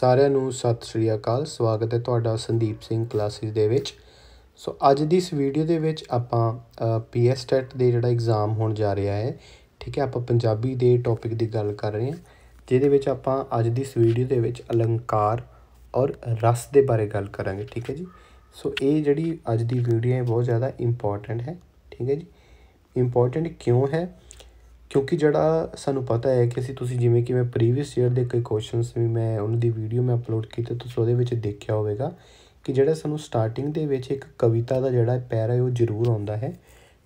ਸਾਰਿਆਂ ਨੂੰ ਸਤਿ ਸ਼੍ਰੀ ਅਕਾਲ ਸਵਾਗਤ ਹੈ ਤੁਹਾਡਾ ਸੰਦੀਪ ਸਿੰਘ ਕਲਾਸਿਸ ਦੇ ਵਿੱਚ ਸੋ ਅੱਜ ਦੀ ਇਸ ਵੀਡੀਓ ਦੇ ਵਿੱਚ ਆਪਾਂ ਪੀਐਸ ਟੈਟ ਦੇ ਜਿਹੜਾ ਐਗਜ਼ਾਮ ਹੋਣ ਜਾ ਰਿਹਾ ਹੈ ਠੀਕ ਹੈ ਆਪਾਂ ਪੰਜਾਬੀ ਦੇ ਟੌਪਿਕ ਦੀ ਗੱਲ ਕਰ ਰਹੇ ਹਾਂ ਜਿਹਦੇ ਵਿੱਚ ਆਪਾਂ ਅੱਜ ਦੀ ਇਸ ਵੀਡੀਓ ਦੇ ਵਿੱਚ ਅਲੰਕਾਰ ਔਰ ਰਸ ਦੇ ਬਾਰੇ ਗੱਲ ਕਰਾਂਗੇ ਠੀਕ ਹੈ ਜੀ ਸੋ ਇਹ ਜਿਹੜੀ ਅੱਜ ਦੀ ਵੀਡੀਓ ਹੈ ਬਹੁਤ ਜ਼ਿਆਦਾ ਇੰਪੋਰਟੈਂਟ ਹੈ ਠੀਕ ਹੈ ਜੀ ਇੰਪੋਰਟੈਂਟ ਕਿਉਂ ਹੈ ਕਿਉਂਕਿ ਜਿਹੜਾ ਸਾਨੂੰ ਪਤਾ ਹੈ ਕਿ ਅਸੀਂ ਤੁਸੀਂ ਜਿਵੇਂ ਕਿ ਮੈਂ ਪ੍ਰੀਵੀਅਸ ਈਅਰ ਦੇ ਕਈ ਕੁਐਸਚਨਸ ਵੀ ਮੈਂ ਉਹਨਾਂ ਦੀ ਵੀਡੀਓ ਮੈਂ ਅਪਲੋਡ ਕੀਤੀ ਤੁਸੀਂ ਉਹਦੇ ਵਿੱਚ ਦੇਖਿਆ ਹੋਵੇਗਾ ਕਿ ਜਿਹੜਾ ਸਾਨੂੰ ਸਟਾਰਟਿੰਗ ਦੇ ਵਿੱਚ ਇੱਕ ਕਵਿਤਾ ਦਾ ਜਿਹੜਾ ਪੈਰਾ ਹੈ ਉਹ ਜ਼ਰੂਰ ਆਉਂਦਾ ਹੈ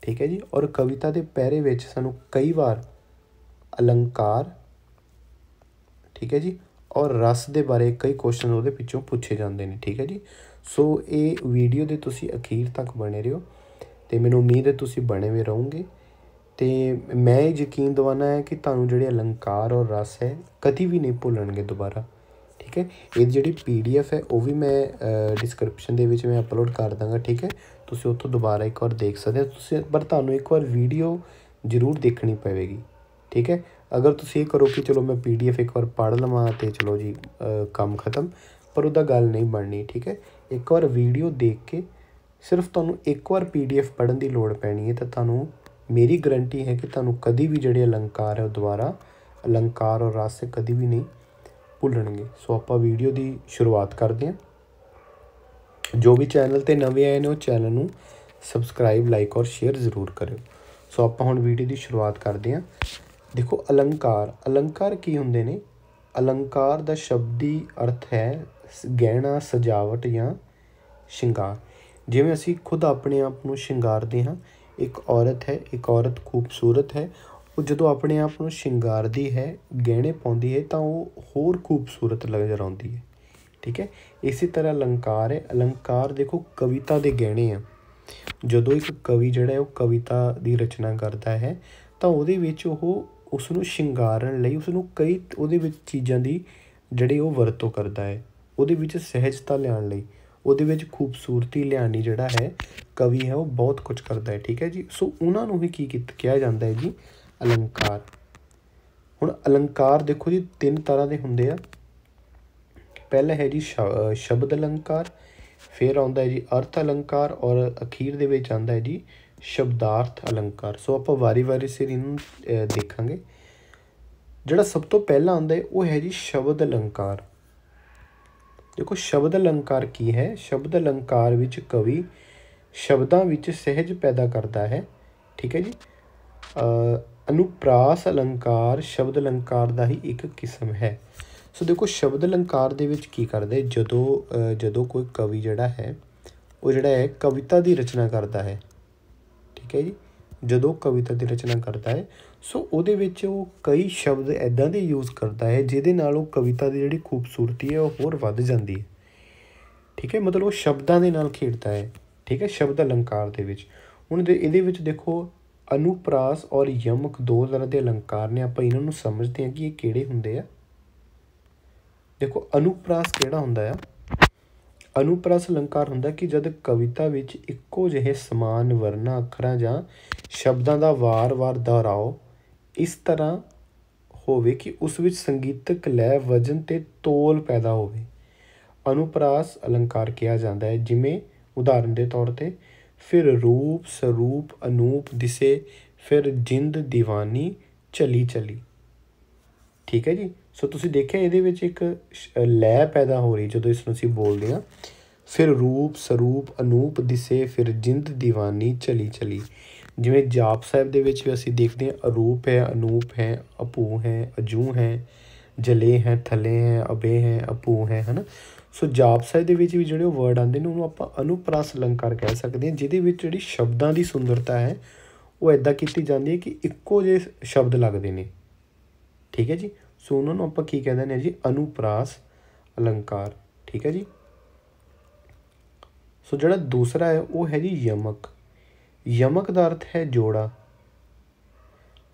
ਠੀਕ ਹੈ ਜੀ ਔਰ ਕਵਿਤਾ ਦੇ ਪੈਰੇ ਵਿੱਚ ਸਾਨੂੰ ਕਈ ਵਾਰ ਅਲੰਕਾਰ ਠੀਕ ਹੈ ਜੀ ਔਰ ਰਸ ਦੇ ਬਾਰੇ ਕਈ ਕੁਐਸਚਨ ਉਹਦੇ ਪਿੱਛੋਂ ਪੁੱਛੇ ਜਾਂਦੇ ਨੇ ਠੀਕ ਹੈ ਜੀ ਸੋ ਇਹ ਵੀਡੀਓ ਦੇ ਤੁਸੀਂ ਅਖੀਰ ਤੱਕ ਬਣੇ ਰਹੋ ਤੇ ਮੈਨੂੰ ਉਮੀਦ ਹੈ ਤੁਸੀਂ ਬਣੇ ਹੋਏ ਰਹੋਗੇ ਤੇ ਮੈਂ ਇਹ ਯਕੀਨ ਦਵਾਨਾ ਹੈ ਕਿ ਤੁਹਾਨੂੰ ਜਿਹੜੇ ਅਲੰਕਾਰ ਔਰ ਰਸ ਹੈ ਕਦੀ ਵੀ ਨਹੀਂ ਭੁੱਲਣਗੇ ਦੁਬਾਰਾ ਠੀਕ ਹੈ ਇਹ ਜਿਹੜੀ ਪੀਡੀਐਫ ਹੈ ਉਹ ਵੀ ਮੈਂ ਡਿਸਕ੍ਰਿਪਸ਼ਨ ਦੇ ਵਿੱਚ ਮੈਂ ਅਪਲੋਡ ਕਰ ਦਾਂਗਾ ਠੀਕ ਹੈ ਤੁਸੀਂ ਉੱਥੋਂ ਦੁਬਾਰਾ ਇੱਕ ਵਾਰ ਦੇਖ ਸਕਦੇ ਹੋ ਤੁਸੀਂ ਪਰ ਤੁਹਾਨੂੰ ਇੱਕ ਵਾਰ ਵੀਡੀਓ ਜ਼ਰੂਰ ਦੇਖਣੀ ਪਵੇਗੀ ਠੀਕ ਹੈ ਅਗਰ ਤੁਸੀਂ ਇਹ ਕਰੋ ਕਿ ਚਲੋ ਮੈਂ ਪੀਡੀਐਫ ਇੱਕ ਵਾਰ ਪੜ੍ਹ ਲਵਾਂ ਤੇ ਚਲੋ ਜੀ ਕੰਮ ਖਤਮ ਪਰ ਉਹਦਾ ਗੱਲ ਨਹੀਂ ਬਣਨੀ ਠੀਕ ਹੈ ਇੱਕ ਵਾਰ ਵੀਡੀਓ ਦੇਖ ਕੇ ਸਿਰਫ ਤੁਹਾਨੂੰ ਇੱਕ ਵਾਰ ਪੀਡੀਐਫ ਪੜ੍ਹਨ ਦੀ ਲੋੜ ਪੈਣੀ ਹੈ ਤਾਂ ਤੁਹਾਨੂੰ ਮੇਰੀ ਗਰੰਟੀ ਹੈ ਕਿ ਤੁਹਾਨੂੰ ਕਦੀ ਵੀ ਜਿਹੜੇ ਅਲੰਕਾਰ ਹੈ ਉਹ ਦੁਬਾਰਾ ਅਲੰਕਾਰ ਔਰ ਰਸ ਕਦੀ ਵੀ ਨਹੀਂ ਭੁੱਲਣਗੇ ਸੋ ਆਪਾਂ ਵੀਡੀਓ ਦੀ ਸ਼ੁਰੂਆਤ ਕਰਦੇ ਹਾਂ ਜੋ ਵੀ ਚੈਨਲ ਤੇ ਨਵੇਂ ਆਏ ਨੇ ਉਹ ਚੈਨਲ ਨੂੰ ਸਬਸਕ੍ਰਾਈਬ ਲਾਈਕ ਔਰ ਸ਼ੇਅਰ ਜ਼ਰੂਰ ਕਰਿਓ ਸੋ ਆਪਾਂ ਹੁਣ ਵੀਡੀਓ ਦੀ ਸ਼ੁਰੂਆਤ ਕਰਦੇ ਹਾਂ ਦੇਖੋ ਅਲੰਕਾਰ ਅਲੰਕਾਰ ਕੀ ਹੁੰਦੇ ਨੇ ਅਲੰਕਾਰ ਦਾ ਸ਼ਬਦੀ ਅਰਥ ਹੈ ਗਹਿਣਾ ਸਜਾਵਟ ਜਾਂ ਸ਼ਿੰਗਾਰ ਜਿਵੇਂ ਅਸੀਂ ਖੁਦ ਆਪਣੇ ਆਪ ਨੂੰ ਸ਼ਿੰਗਾਰਦੇ ਹਾਂ ਇੱਕ ਔਰਤ ਹੈ ਇੱਕ ਔਰਤ ਖੂਬਸੂਰਤ ਹੈ ਉਹ ਜਦੋਂ ਆਪਣੇ ਆਪ ਨੂੰ ਸ਼ਿੰਗਾਰਦੀ ਹੈ ਗਹਿਣੇ ਪਾਉਂਦੀ ਹੈ ਤਾਂ ਉਹ ਹੋਰ ਖੂਬਸੂਰਤ ਨਜ਼ਰ ਆਉਂਦੀ ਹੈ ਠੀਕ ਹੈ ਇਸੇ ਤਰ੍ਹਾਂ ਅਲੰਕਾਰ ਹੈ ਅਲੰਕਾਰ ਦੇਖੋ ਕਵਿਤਾ ਦੇ ਗਹਿਣੇ ਆ ਜਦੋਂ ਇੱਕ ਕਵੀ ਜਿਹੜਾ ਹੈ ਉਹ ਕਵਿਤਾ ਦੀ ਰਚਨਾ ਕਰਦਾ ਹੈ ਤਾਂ ਉਹਦੇ ਵਿੱਚ ਉਹ ਉਸ ਨੂੰ ਸ਼ਿੰਗਾਰਨ ਲਈ ਉਸ ਨੂੰ ਕਈ ਉਹਦੇ ਵਿੱਚ ਚੀਜ਼ਾਂ ਦੀ ਜਿਹੜੇ ਉਹ ਵਰਤੋਂ ਕਰਦਾ ਹੈ ਉਹਦੇ ਵਿੱਚ ਸਹਿਜਤਾ ਲਿਆਉਣ ਲਈ ਉਹਦੇ ਵਿੱਚ ਖੂਬਸੂਰਤੀ ਲਿਆਣੀ ਜਿਹੜਾ ਹੈ ਕਵੀ ਹੈ ਉਹ ਬਹੁਤ ਕੁਝ ਕਰਦਾ ਹੈ ਠੀਕ ਹੈ ਜੀ ਸੋ ਉਹਨਾਂ ਨੂੰ ਹੀ ਕੀ ਕਿਹਾ ਜਾਂਦਾ ਹੈ ਜੀ ਅਲੰਕਾਰ ਹੁਣ ਅਲੰਕਾਰ ਦੇਖੋ ਜੀ ਤਿੰਨ ਤਰ੍ਹਾਂ ਦੇ ਹੁੰਦੇ ਆ ਪਹਿਲਾ ਹੈ ਜੀ ਸ਼ਬਦ ਅਲੰਕਾਰ ਫਿਰ ਆਉਂਦਾ ਹੈ ਜੀ ਅਰਥ ਅਲੰਕਾਰ ਔਰ ਅਖੀਰ ਦੇ ਵਿੱਚ ਆਉਂਦਾ ਹੈ ਜੀ ਸ਼ਬਦਾਰਥ ਅਲੰਕਾਰ ਸੋ ਆਪਾਂ ਵਾਰੀ-ਵਾਰੀ ਸਿਰ ਇਹਨੂੰ ਦੇਖਾਂਗੇ ਜਿਹੜਾ ਸਭ ਤੋਂ ਪਹਿਲਾਂ ਆਉਂਦਾ ਹੈ ਉਹ ਹੈ ਜੀ ਸ਼ਬਦ ਅਲੰਕਾਰ ਦੇਖੋ ਸ਼ਬਦ ਅਲੰਕਾਰ ਕੀ ਹੈ ਸ਼ਬਦ ਅਲੰਕਾਰ ਵਿੱਚ ਕਵੀ ਸ਼ਬਦਾਂ ਵਿੱਚ ਸਹਿਜ ਪੈਦਾ ਕਰਦਾ ਹੈ ਠੀਕ ਹੈ ਜੀ ਅਨੁਪ੍ਰਾਸ ਅਲੰਕਾਰ ਸ਼ਬਦ ਅਲੰਕਾਰ ਦਾ ਹੀ ਇੱਕ ਕਿਸਮ ਹੈ ਸੋ ਦੇਖੋ ਸ਼ਬਦ ਅਲੰਕਾਰ ਦੇ ਵਿੱਚ ਕੀ ਕਰਦੇ ਜਦੋਂ ਜਦੋਂ ਕੋਈ ਕਵੀ ਜਿਹੜਾ ਹੈ ਉਹ ਜਿਹੜਾ ਹੈ ਕਵਿਤਾ ਦੀ ਰਚਨਾ ਕਰਦਾ ਹੈ ਠੀਕ ਹੈ ਜੀ ਜਦੋਂ ਕਵਿਤਾ ਦੀ ਰਚਨਾ ਕਰਦਾ ਹੈ ਸੋ ਉਹਦੇ ਵਿੱਚ ਉਹ ਕਈ ਸ਼ਬਦ ਐਦਾਂ ਦੇ ਯੂਜ਼ ਕਰਦਾ ਹੈ ਜਿਹਦੇ ਨਾਲ ਉਹ ਕਵਿਤਾ ਦੀ ਜਿਹੜੀ ਖੂਬਸੂਰਤੀ ਹੈ ਉਹ ਹੋਰ ਵੱਧ ਜਾਂਦੀ ਹੈ ਠੀਕ ਹੈ ਮਤਲਬ ਉਹ ਸ਼ਬਦਾਂ ਦੇ ਨਾਲ ਖੇਡਦਾ ਹੈ ਠੀਕ ਹੈ ਸ਼ਬਦ ਅਲੰਕਾਰ ਦੇ ਵਿੱਚ ਹੁਣ ਇਹਦੇ ਵਿੱਚ ਦੇਖੋ ਅਨੁਪ੍ਰਾਸ ਔਰ ਯਮਕ ਦੋ ਤਰ੍ਹਾਂ ਦੇ ਅਲੰਕਾਰ ਨੇ ਆਪਾਂ ਇਹਨਾਂ ਨੂੰ ਸਮਝਦੇ ਹਾਂ ਕਿ ਇਹ ਕਿਹੜੇ ਹੁੰਦੇ ਆ ਦੇਖੋ ਅਨੁਪ੍ਰਾਸ ਕਿਹੜਾ ਹੁੰਦਾ ਆ ਅਨੁਪ੍ਰਾਸ ਅਲੰਕਾਰ ਹੁੰਦਾ ਕਿ ਜਦ ਕਵਿਤਾ ਵਿੱਚ ਇੱਕੋ ਜਿਹੇ ਸਮਾਨ ਵਰਣਾ ਅੱਖਰਾਂ ਜਾਂ ਸ਼ਬਦਾਂ ਦਾ ਵਾਰ-ਵਾਰ ਦੁਹਰਾਓ ਇਸ ਤਰ੍ਹਾਂ ਹੋਵੇ ਕਿ ਉਸ ਵਿੱਚ ਸੰਗੀਤਕ ਲੈ ਵਜ਼ਨ ਤੇ ਤੋਲ ਪੈਦਾ ਹੋਵੇ ਅਨੁਪਰਾਸ ਅਲੰਕਾਰ ਕਿਹਾ ਜਾਂਦਾ ਹੈ ਜਿਵੇਂ ਉਦਾਹਰਨ ਦੇ ਤੌਰ 'ਤੇ ਫਿਰ ਰੂਪ ਸਰੂਪ ਅਨੂਪ ਦਿਸੇ ਫਿਰ ਜਿੰਦ دیਵਾਨੀ ਚਲੀ ਚਲੀ ਠੀਕ ਹੈ ਜੀ ਸੋ ਤੁਸੀਂ ਦੇਖਿਆ ਇਹਦੇ ਵਿੱਚ ਇੱਕ ਲੈ ਪੈਦਾ ਹੋ ਰਹੀ ਜਦੋਂ ਇਸ ਨੂੰ ਅਸੀਂ ਬੋਲਦੇ ਹਾਂ ਫਿਰ ਰੂਪ ਸਰੂਪ ਅਨੂਪ ਦਿਸੇ ਫਿਰ ਜਿੰਦ دیਵਾਨੀ ਚਲੀ ਚਲੀ ਜਿਵੇਂ ਜਾਪ ਸਾਹਿਬ ਦੇ ਵਿੱਚ ਵੀ ਅਸੀਂ ਦੇਖਦੇ ਹਾਂ ਅਰੂਪ ਹੈ ਅਨੂਪ ਹੈ ਅਪੂ ਹੈ ਅਜੂ ਹੈ ਜਲੇ ਹੈ ਥਲੇ ਹੈ ਅਬੇ ਹੈ ਅਪੂ ਹੈ ਹਨਾ ਸੋ ਜਾਪ ਸਾਹਿਬ ਦੇ ਵਿੱਚ ਵੀ ਜਿਹੜੇ ਉਹ ਵਰਡ ਆਉਂਦੇ ਨੇ ਉਹਨੂੰ ਆਪਾਂ ਅਨੁਪ੍ਰਾਸ ਅਲੰਕਾਰ ਕਹਿ ਸਕਦੇ ਹਾਂ ਜਿਹਦੇ ਵਿੱਚ ਜਿਹੜੀ ਸ਼ਬਦਾਂ ਦੀ ਸੁੰਦਰਤਾ ਹੈ ਉਹ ਐਦਾਂ ਕੀਤੀ ਜਾਂਦੀ ਹੈ ਕਿ ਇੱਕੋ ਜਿਹੇ ਸ਼ਬਦ ਲੱਗਦੇ ਨੇ ਠੀਕ ਹੈ ਜੀ ਸੋ ਉਹਨਾਂ ਨੂੰ ਆਪਾਂ ਕੀ ਕਹਿੰਦੇ ਨੇ ਜੀ ਅਨੁਪ੍ਰਾਸ ਅਲੰਕਾਰ ਠੀਕ ਹੈ ਜੀ ਸੋ ਜਿਹੜਾ ਦੂਸਰਾ ਹੈ ਉਹ ਹੈ ਜੀ ਯਮਕ ਯਮਕ ਦਾ ਅਰਥ ਹੈ ਜੋੜਾ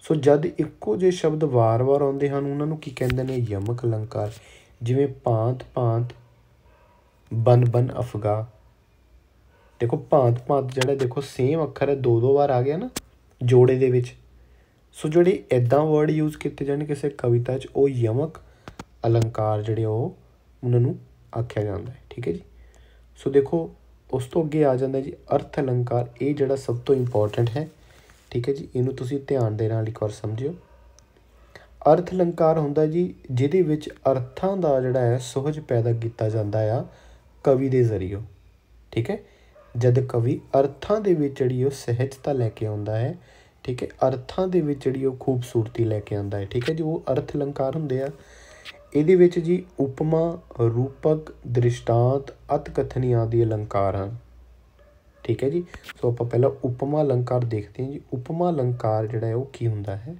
ਸੋ ਜਦ ਇੱਕੋ ਜਿਹੇ ਸ਼ਬਦ ਵਾਰ-ਵਾਰ ਆਉਂਦੇ ਹਨ ਉਹਨਾਂ ਨੂੰ ਕੀ ਕਹਿੰਦੇ ਨੇ ਯਮਕ ਅਲੰਕਾਰ ਜਿਵੇਂ ਪਾਂਤ ਪਾਂਤ ਬਨ-ਬਨ ਅਫਗਾ ਦੇਖੋ ਪਾਂਤ ਪਾਂਤ ਜਿਹੜਾ ਦੇਖੋ ਸੇਮ ਅੱਖਰ ਹੈ ਦੋ-ਦੋ ਵਾਰ ਆ ਗਿਆ ਨਾ ਜੋੜੇ ਦੇ ਵਿੱਚ ਸੋ ਜਿਹੜੇ ਐਦਾਂ ਵਰਡ ਯੂਜ਼ ਕੀਤੇ ਜਾਣ ਕਿਸੇ ਕਵਿਤਾ 'ਚ ਉਹ ਯਮਕ ਅਲੰਕਾਰ ਜਿਹੜੇ ਉਹ ਉਹਨਾਂ ਨੂੰ ਆਖਿਆ ਜਾਂਦਾ ਹੈ ਠੀਕ ਹੈ ਜੀ ਸੋ ਦੇਖੋ ਉਸ ਤੋਂ ਅੱਗੇ ਆ ਜਾਂਦਾ ਜੀ ਅਰਥ ਅਲੰਕਾਰ ਇਹ ਜਿਹੜਾ ਸਭ ਤੋਂ ਇੰਪੋਰਟੈਂਟ ਹੈ ਠੀਕ ਹੈ ਜੀ ਇਹਨੂੰ ਤੁਸੀਂ ਧਿਆਨ ਦੇ ਨਾਲ ਇੱਕ ਵਾਰ ਸਮਝਿਓ ਅਰਥ ਅਲੰਕਾਰ ਹੁੰਦਾ ਜੀ ਜਿਹਦੇ ਵਿੱਚ ਅਰਥਾਂ ਦਾ ਜਿਹੜਾ ਹੈ ਸੁਹਜ ਪੈਦਾ ਕੀਤਾ ਜਾਂਦਾ ਆ ਕਵੀ ਦੇ ਜ਼ਰੀਏ ਠੀਕ ਹੈ ਜਦ ਕਵੀ ਅਰਥਾਂ ਦੇ ਵਿੱਚ ਜਿਹੜੀ ਉਹ ਸਹਿਜਤਾ ਲੈ ਕੇ ਆਉਂਦਾ ਹੈ ਠੀਕ ਹੈ ਅਰਥਾਂ ਦੇ ਵਿੱਚ ਜਿਹੜੀ ਉਹ ਖੂਬਸੂਰਤੀ ਲੈ ਕੇ ਆਉਂਦਾ ਹੈ ਠੀਕ ਹੈ ਜੀ ਉਹ ਅਰਥ ਅਲੰਕਾਰ ਹੁੰਦੇ ਆ ਇਹਦੇ ਵਿੱਚ ਜੀ ਉਪਮਾ ਰੂਪਕ ਦ੍ਰਿਸ਼ਟਾਂਤ ਅਤ ਕਥਨੀਆਂ ਆਦਿ ਅਲੰਕਾਰ ਹਨ ਠੀਕ ਹੈ ਜੀ ਸੋ ਆਪਾਂ ਪਹਿਲਾਂ ਉਪਮਾ ਅਲੰਕਾਰ ਦੇਖਦੇ ਹਾਂ ਜੀ ਉਪਮਾ ਅਲੰਕਾਰ ਜਿਹੜਾ ਹੈ ਉਹ ਕੀ ਹੁੰਦਾ ਹੈ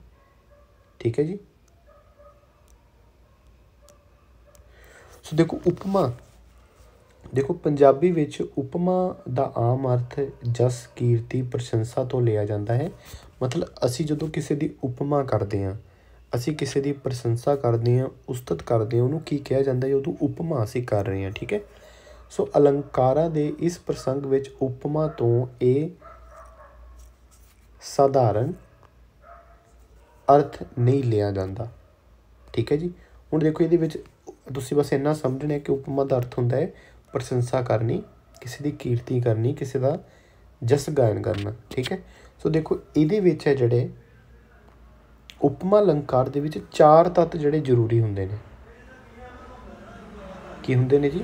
ਠੀਕ ਹੈ ਜੀ ਸੋ ਦੇਖੋ ਉਪਮਾ ਦੇਖੋ ਪੰਜਾਬੀ ਵਿੱਚ ਉਪਮਾ ਦਾ ਆਮ ਅਰਥ ਜਸ ਕੀਰਤੀ ਪ੍ਰਸ਼ੰਸਾ ਤੋਂ ਲਿਆ ਜਾਂਦਾ ਹੈ ਮਤਲਬ ਅਸੀਂ ਜਦੋਂ ਕਿਸੇ ਦੀ ਉਪਮਾ ਕਰਦੇ ਹਾਂ ਅਸੀਂ ਕਿਸੇ ਦੀ ਪ੍ਰਸ਼ੰਸਾ ਕਰਦੇ ਹਾਂ ਉਸਤਤ ਕਰਦੇ ਹਾਂ ਉਹਨੂੰ ਕੀ ਕਿਹਾ ਜਾਂਦਾ ਹੈ ਉਹਦੂ ਉਪਮਾ ਅਸੀਂ ਕਰ ਰਹੇ ਹਾਂ ਠੀਕ ਹੈ ਸੋ ਅਲੰਕਾਰਾਂ ਦੇ ਇਸ ਪ੍ਰਸੰਗ ਵਿੱਚ ਉਪਮਾ ਤੋਂ ਇਹ ਸਾਧਾਰਨ ਅਰਥ ਨਹੀਂ ਲਿਆ ਜਾਂਦਾ ਠੀਕ ਹੈ ਜੀ ਹੁਣ ਦੇਖੋ ਇਹਦੇ ਵਿੱਚ ਤੁਸੀਂ ਬਸ ਇੰਨਾ ਸਮਝਣਾ ਕਿ ਉਪਮਾ ਦਾ ਅਰਥ ਹੁੰਦਾ ਹੈ ਪ੍ਰਸ਼ੰਸਾ ਕਰਨੀ ਕਿਸੇ ਦੀ ਕੀਰਤੀ ਕਰਨੀ ਕਿਸੇ ਦਾ ਜਸ ਗਾਇਨ ਕਰਨਾ ਠੀਕ ਹੈ ਸੋ ਦੇਖੋ ਇਹਦੇ ਵਿੱਚ ਹੈ ਜਿਹੜੇ ਉਪਮਾ ਅਲੰਕਾਰ ਦੇ ਵਿੱਚ ਚਾਰ ਤੱਤ ਜਿਹੜੇ ਜ਼ਰੂਰੀ ਹੁੰਦੇ ਨੇ ਕੀ ਹੁੰਦੇ ਨੇ ਜੀ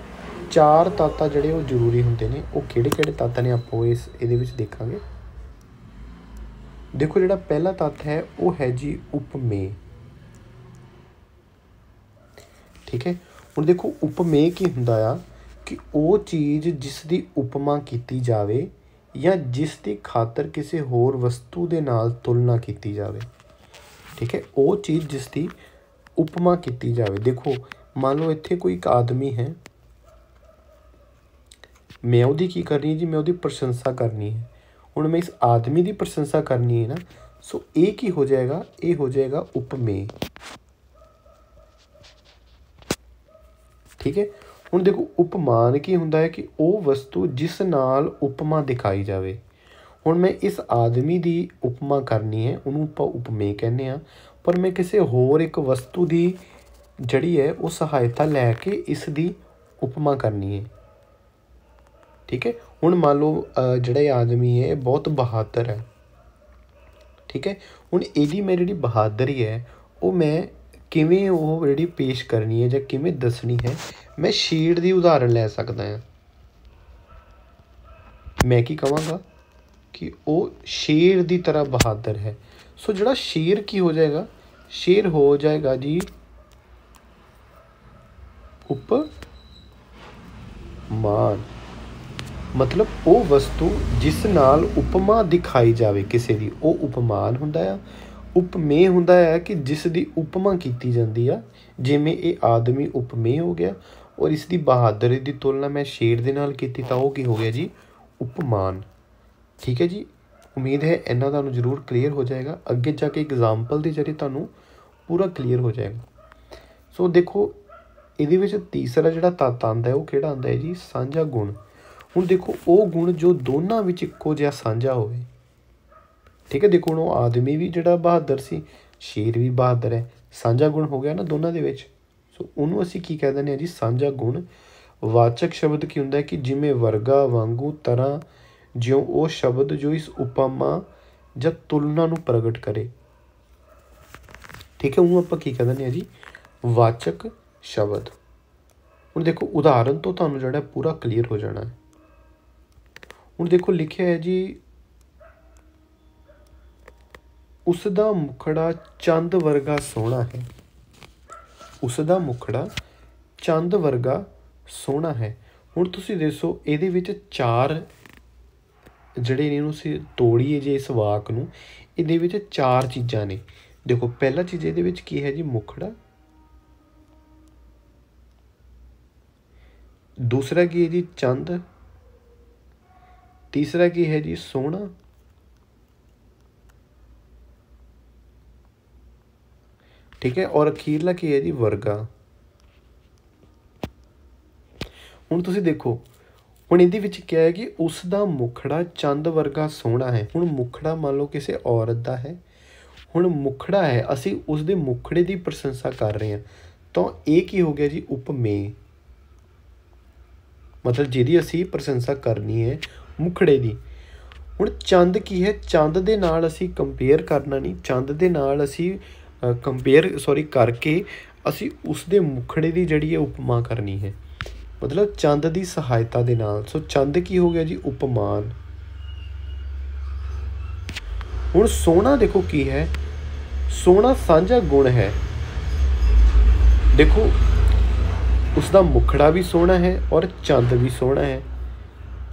ਚਾਰ ਤੱਤ ਆ ਜਿਹੜੇ ਉਹ ਜ਼ਰੂਰੀ ਹੁੰਦੇ ਨੇ ਉਹ ਕਿਹੜੇ ਕਿਹੜੇ ਤੱਤ ਨੇ ਆਪੋ ਇਸ ਇਹਦੇ ਵਿੱਚ ਦੇਖਾਂਗੇ ਦੇਖੋ ਜਿਹੜਾ ਪਹਿਲਾ ਤੱਤ ਹੈ ਉਹ ਹੈ ਜੀ ਉਪਮੇ ਠੀਕ ਹੈ ਹੁਣ ਦੇਖੋ ਉਪਮੇ ਕੀ ਹੁੰਦਾ ਆ ਕਿ ਉਹ ਚੀਜ਼ ਜਿਸ ਦੀ ਉਪਮਾ ਕੀਤੀ ਜਾਵੇ ਜਾਂ ਜਿਸ ਦੀ ਖਾਤਰ ਕਿਸੇ ਹੋਰ ਵਸਤੂ ਦੇ ਨਾਲ ਤੁਲਨਾ ਕੀਤੀ ਜਾਵੇ ਠੀਕ ਹੈ ਉਹ ਚੀਜ਼ ਜਿਸ ਦੀ ਉਪਮਾ ਕੀਤੀ ਜਾਵੇ ਦੇਖੋ ਮੰਨ ਲਓ ਇੱਥੇ ਕੋਈ ਇੱਕ ਆਦਮੀ ਹੈ ਮੈਂ ਉਹਦੀ ਕੀ ਕਰਨੀ ਹੈ ਜੀ ਮੈਂ ਉਹਦੀ ਪ੍ਰਸ਼ੰਸਾ ਕਰਨੀ ਹੈ ਹੁਣ ਮੈਂ ਇਸ ਆਦਮੀ ਦੀ ਪ੍ਰਸ਼ੰਸਾ ਕਰਨੀ ਹੈ ਨਾ ਸੋ ਇਹ ਕੀ ਹੋ ਜਾਏਗਾ ਇਹ ਹੋ ਜਾਏਗਾ ਉਪਮੇ ਠੀਕ ਹੈ ਹੁਣ ਦੇਖੋ ਉਪਮਾਨ ਕੀ ਹੁੰਦਾ ਹੈ ਕਿ ਉਹ ਵਸਤੂ ਜਿਸ ਨਾਲ ਉਪਮਾ ਦਿਖਾਈ ਜਾਵੇ ਹੁਣ ਮੈਂ ਇਸ ਆਦਮੀ ਦੀ ਉਪਮਾ ਕਰਨੀ ਹੈ ਉਹਨੂੰ ਆਪਾਂ ਉਪਮੇ ਕਹਿੰਦੇ ਆ ਪਰ ਮੈਂ ਕਿਸੇ ਹੋਰ ਇੱਕ ਵਸਤੂ ਦੀ ਜਿਹੜੀ ਹੈ ਉਹ ਸਹਾਇਤਾ ਲੈ ਕੇ ਇਸ ਦੀ ਉਪਮਾ ਕਰਨੀ ਹੈ ਠੀਕ ਹੈ ਹੁਣ ਮੰਨ ਲਓ ਜਿਹੜਾ ਇਹ ਆਦਮੀ ਹੈ ਬਹੁਤ ਬਹਾਦਰ ਹੈ ਠੀਕ ਹੈ ਹੁਣ ਇਹਦੀ ਮੈਂ ਜਿਹੜੀ ਬਹਾਦਰੀ ਹੈ ਉਹ ਮੈਂ ਕਿਵੇਂ ਉਹ ਜਿਹੜੀ ਪੇਸ਼ ਕਰਨੀ ਹੈ ਜਾਂ ਕਿਵੇਂ ਦੱਸਣੀ ਹੈ ਮੈਂ ਸ਼ੀਟ ਦੀ ਉਦਾਹਰਣ ਲੈ ਸਕਦਾ ਹਾਂ ਮੈਂ ਕੀ ਕਹਾਂਗਾ ਕਿ ਉਹ ਸ਼ੇਰ ਦੀ ਤਰ੍ਹਾਂ ਬਹਾਦਰ ਹੈ ਸੋ ਜਿਹੜਾ ਸ਼ੇਰ ਕੀ ਹੋ ਜਾਏਗਾ ਸ਼ੇਰ ਹੋ ਜਾਏਗਾ ਜੀ ਉਪ ਮਾਨ ਮਤਲਬ ਉਹ ਵਸਤੂ ਜਿਸ ਨਾਲ ਉਪਮਾ ਦਿਖਾਈ ਜਾਵੇ ਕਿਸੇ ਦੀ ਉਹ ਉਪਮਾਨ ਹੁੰਦਾ ਆ ਉਪਮੇ ਹੁੰਦਾ ਹੈ ਕਿ ਜਿਸ ਦੀ ਉਪਮਾ ਕੀਤੀ ਜਾਂਦੀ ਆ ਜਿਵੇਂ ਇਹ ਆਦਮੀ ਉਪਮੇ ਹੋ ਗਿਆ ਔਰ ਇਸ ਦੀ ਬਹਾਦਰੀ ਦੀ ਤੁਲਨਾ ਮੈਂ ਸ਼ੇਰ ਦੇ ਨਾਲ ਕੀਤੀ ਤਾਂ ਉਹ ਕੀ ਹੋ ਗਿਆ ਜੀ ਉਪਮਾਨ ਠੀਕ ਹੈ ਜੀ ਉਮੀਦ ਹੈ ਇਹਨਾਂ ਤੁਹਾਨੂੰ ਜ਼ਰੂਰ ਕਲੀਅਰ ਹੋ ਜਾਏਗਾ ਅੱਗੇ ਜਾ ਕੇ ਐਗਜ਼ਾਮਪਲ ਦੇ ਜਰੀ ਤੁਹਾਨੂੰ ਪੂਰਾ ਕਲੀਅਰ ਹੋ ਜਾਏਗਾ ਸੋ ਦੇਖੋ ਇਹਦੇ ਵਿੱਚ ਤੀਸਰਾ ਜਿਹੜਾ ਤੱਤ ਆਂਦਾ ਹੈ ਉਹ ਕਿਹੜਾ ਆਂਦਾ ਹੈ ਜੀ ਸਾਂਝਾ ਗੁਣ ਹੁਣ ਦੇਖੋ ਉਹ ਗੁਣ ਜੋ ਦੋਨਾਂ ਵਿੱਚ ਇੱਕੋ ਜਿਹਾ ਸਾਂਝਾ ਹੋਵੇ ਠੀਕ ਹੈ ਦੇਖੋ ਉਹ ਆਦਮੀ ਵੀ ਜਿਹੜਾ ਬਹਾਦਰ ਸੀ ਸ਼ੇਰ ਵੀ ਬਹਾਦਰ ਹੈ ਸਾਂਝਾ ਗੁਣ ਹੋ ਗਿਆ ਨਾ ਦੋਨਾਂ ਦੇ ਵਿੱਚ ਸੋ ਉਹਨੂੰ ਅਸੀਂ ਕੀ ਕਹਿੰਦੇ ਨੇ ਜੀ ਸਾਂਝਾ ਗੁਣ ਵਾਚਕ ਸ਼ਬਦ ਕੀ ਹੁੰਦਾ ਹੈ ਕਿ ਜਿਵੇਂ ਵਰਗਾ ਵਾਂਗੂ ਤਰ੍ਹਾਂ ਜਿਉਂ ਉਹ ਸ਼ਬਦ ਜੋ ਇਸ ਉਪਮਾ ਜਾਂ ਤੁਲਨਾ ਨੂੰ ਪ੍ਰਗਟ ਕਰੇ ਠੀਕ ਹੈ ਉਹ ਆਪਾਂ ਕੀ ਕਹਿੰਦੇ ਆ ਜੀ ਵਾਚਕ ਸ਼ਬਦ ਹੁਣ ਦੇਖੋ ਉਦਾਹਰਨ ਤੋਂ ਤੁਹਾਨੂੰ ਜਿਹੜਾ ਪੂਰਾ ਕਲੀਅਰ ਹੋ ਜਾਣਾ ਹੈ ਹੁਣ ਦੇਖੋ ਲਿਖਿਆ ਹੈ ਜੀ ਉਸ ਦਾ ਮੁਖੜਾ ਚੰਦ ਵਰਗਾ ਸੋਹਣਾ ਹੈ ਉਸ ਦਾ ਮੁਖੜਾ ਚੰਦ ਵਰਗਾ ਸੋਹਣਾ ਹੈ ਹੁਣ ਤੁਸੀਂ ਦੇਖੋ ਇਹਦੇ ਵਿੱਚ ਚਾਰ ਜਿਹੜੇ ਇਹਨੂੰ ਉਸੇ ਤੋੜੀਏ ਜੇ ਇਸ ਵਾਕ ਨੂੰ ਇਹਦੇ ਵਿੱਚ ਚਾਰ ਚੀਜ਼ਾਂ ਨੇ ਦੇਖੋ ਪਹਿਲਾ ਚੀਜ਼ ਇਹਦੇ ਵਿੱਚ ਕੀ ਹੈ ਜੀ ਮੁਖੜਾ ਦੂਸਰਾ ਕੀ ਹੈ ਜੀ ਚੰਦ ਤੀਸਰਾ ਕੀ ਹੈ ਜੀ ਸੋਨਾ ਠੀਕ ਹੈ ਔਰ ਅਖੀਰਲਾ ਕੀ ਹੈ ਜੀ ਵਰਗਾ ਹੁਣ ਤੁਸੀਂ ਦੇਖੋ ਹੁਣ ਇਹਦੇ ਵਿੱਚ ਕਿਹਾ ਹੈ ਕਿ ਉਸ ਦਾ ਮੁਖੜਾ ਚੰਦ ਵਰਗਾ ਸੋਹਣਾ ਹੈ ਹੁਣ ਮੁਖੜਾ ਮੰਨ ਲਓ ਕਿਸੇ ਔਰਤ ਦਾ ਹੈ ਹੁਣ ਮੁਖੜਾ ਹੈ ਅਸੀਂ ਉਸ ਦੇ ਮੁਖੜੇ ਦੀ ਪ੍ਰਸ਼ੰਸਾ ਕਰ ਰਹੇ ਹਾਂ ਤਾਂ ਇਹ ਕੀ ਹੋ ਗਿਆ ਜੀ ਉਪਮੇ ਮਤਲਬ ਜਿਹਦੀ ਅਸੀਂ ਪ੍ਰਸ਼ੰਸਾ ਕਰਨੀ ਹੈ ਮੁਖੜੇ ਦੀ ਹੁਣ ਚੰਦ ਕੀ ਹੈ ਚੰਦ ਦੇ ਨਾਲ ਅਸੀਂ ਕੰਪੇਅਰ ਕਰਨਾ ਨਹੀਂ ਚੰਦ ਦੇ ਨਾਲ ਅਸੀਂ ਕੰਪੇਅਰ ਸੌਰੀ ਕਰਕੇ ਅਸੀਂ ਉਸ ਦੇ ਮੁਖੜੇ ਦੀ ਜਿਹੜੀ ਹੈ ਉਪਮਾ ਕਰਨੀ ਹੈ ਮਤਲਬ ਚੰਦ ਦੀ ਸਹਾਇਤਾ ਦੇ ਨਾਲ ਸੋ ਚੰਦ ਕੀ ਹੋ ਗਿਆ ਜੀ ਉਪਮਾਨ ਹੁਣ ਸੋਨਾ ਦੇਖੋ ਕੀ ਹੈ ਸੋਨਾ ਸਾਂਝਾ ਗੁਣ ਹੈ ਦੇਖੋ ਉਸ ਦਾ ਮੁਖੜਾ ਵੀ ਸੋਹਣਾ ਹੈ ਔਰ ਚੰਦ ਵੀ ਸੋਹਣਾ ਹੈ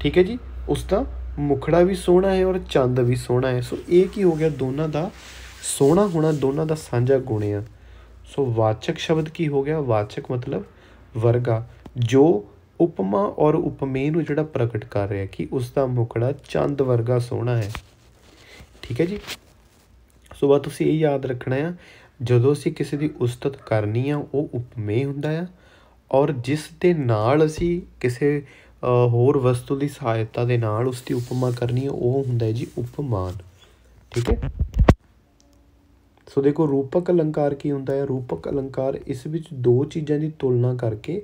ਠੀਕ ਹੈ ਜੀ ਉਸ ਦਾ ਮੁਖੜਾ ਵੀ ਸੋਹਣਾ ਹੈ ਔਰ ਚੰਦ ਵੀ ਸੋਹਣਾ ਹੈ ਸੋ ਇਹ ਕੀ ਹੋ ਗਿਆ ਦੋਨਾਂ ਦਾ ਸੋਹਣਾ ਹੋਣਾ ਦੋਨਾਂ ਦਾ ਸਾਂਝਾ ਗੁਣ ਆ ਸੋ ਵਾਚਕ ਸ਼ਬਦ ਕੀ ਹੋ ਗਿਆ ਵਾਚਕ ਮਤਲਬ ਵਰਗਾ ਜੋ ਉਪਮਾ ਔਰ ਉਪਮੇ ਨੂੰ ਜਿਹੜਾ ਪ੍ਰਗਟ ਕਰ ਰਿਹਾ ਕਿ ਉਸ ਦਾ ਮੁਖੜਾ ਚੰਦ ਵਰਗਾ ਸੋਹਣਾ ਹੈ ਠੀਕ ਹੈ ਜੀ ਸੋ ਬਸ ਤੁਸੀਂ ਇਹ ਯਾਦ ਰੱਖਣਾ ਹੈ ਜਦੋਂ ਅਸੀਂ ਕਿਸੇ ਦੀ ਉਸਤਤ ਕਰਨੀ ਆ ਉਹ ਉਪਮੇ ਹੁੰਦਾ ਆ ਔਰ ਜਿਸ ਦੇ ਨਾਲ ਅਸੀਂ ਕਿਸੇ ਹੋਰ ਵਸਤੂ ਦੀ ਸਹਾਇਤਾ ਦੇ ਨਾਲ ਉਸ ਦੀ ਉਪਮਾ ਕਰਨੀ ਆ ਉਹ ਹੁੰਦਾ ਹੈ ਜੀ ਉਪਮਾਨ ਠੀਕ ਹੈ ਸੋ ਦੇਖੋ ਰੂਪਕ ਅਲੰਕਾਰ ਕੀ ਹੁੰਦਾ ਹੈ ਰੂਪਕ ਅਲੰਕਾਰ ਇਸ ਵਿੱਚ ਦੋ ਚੀਜ਼ਾਂ ਦੀ ਤੁਲਨਾ ਕਰਕੇ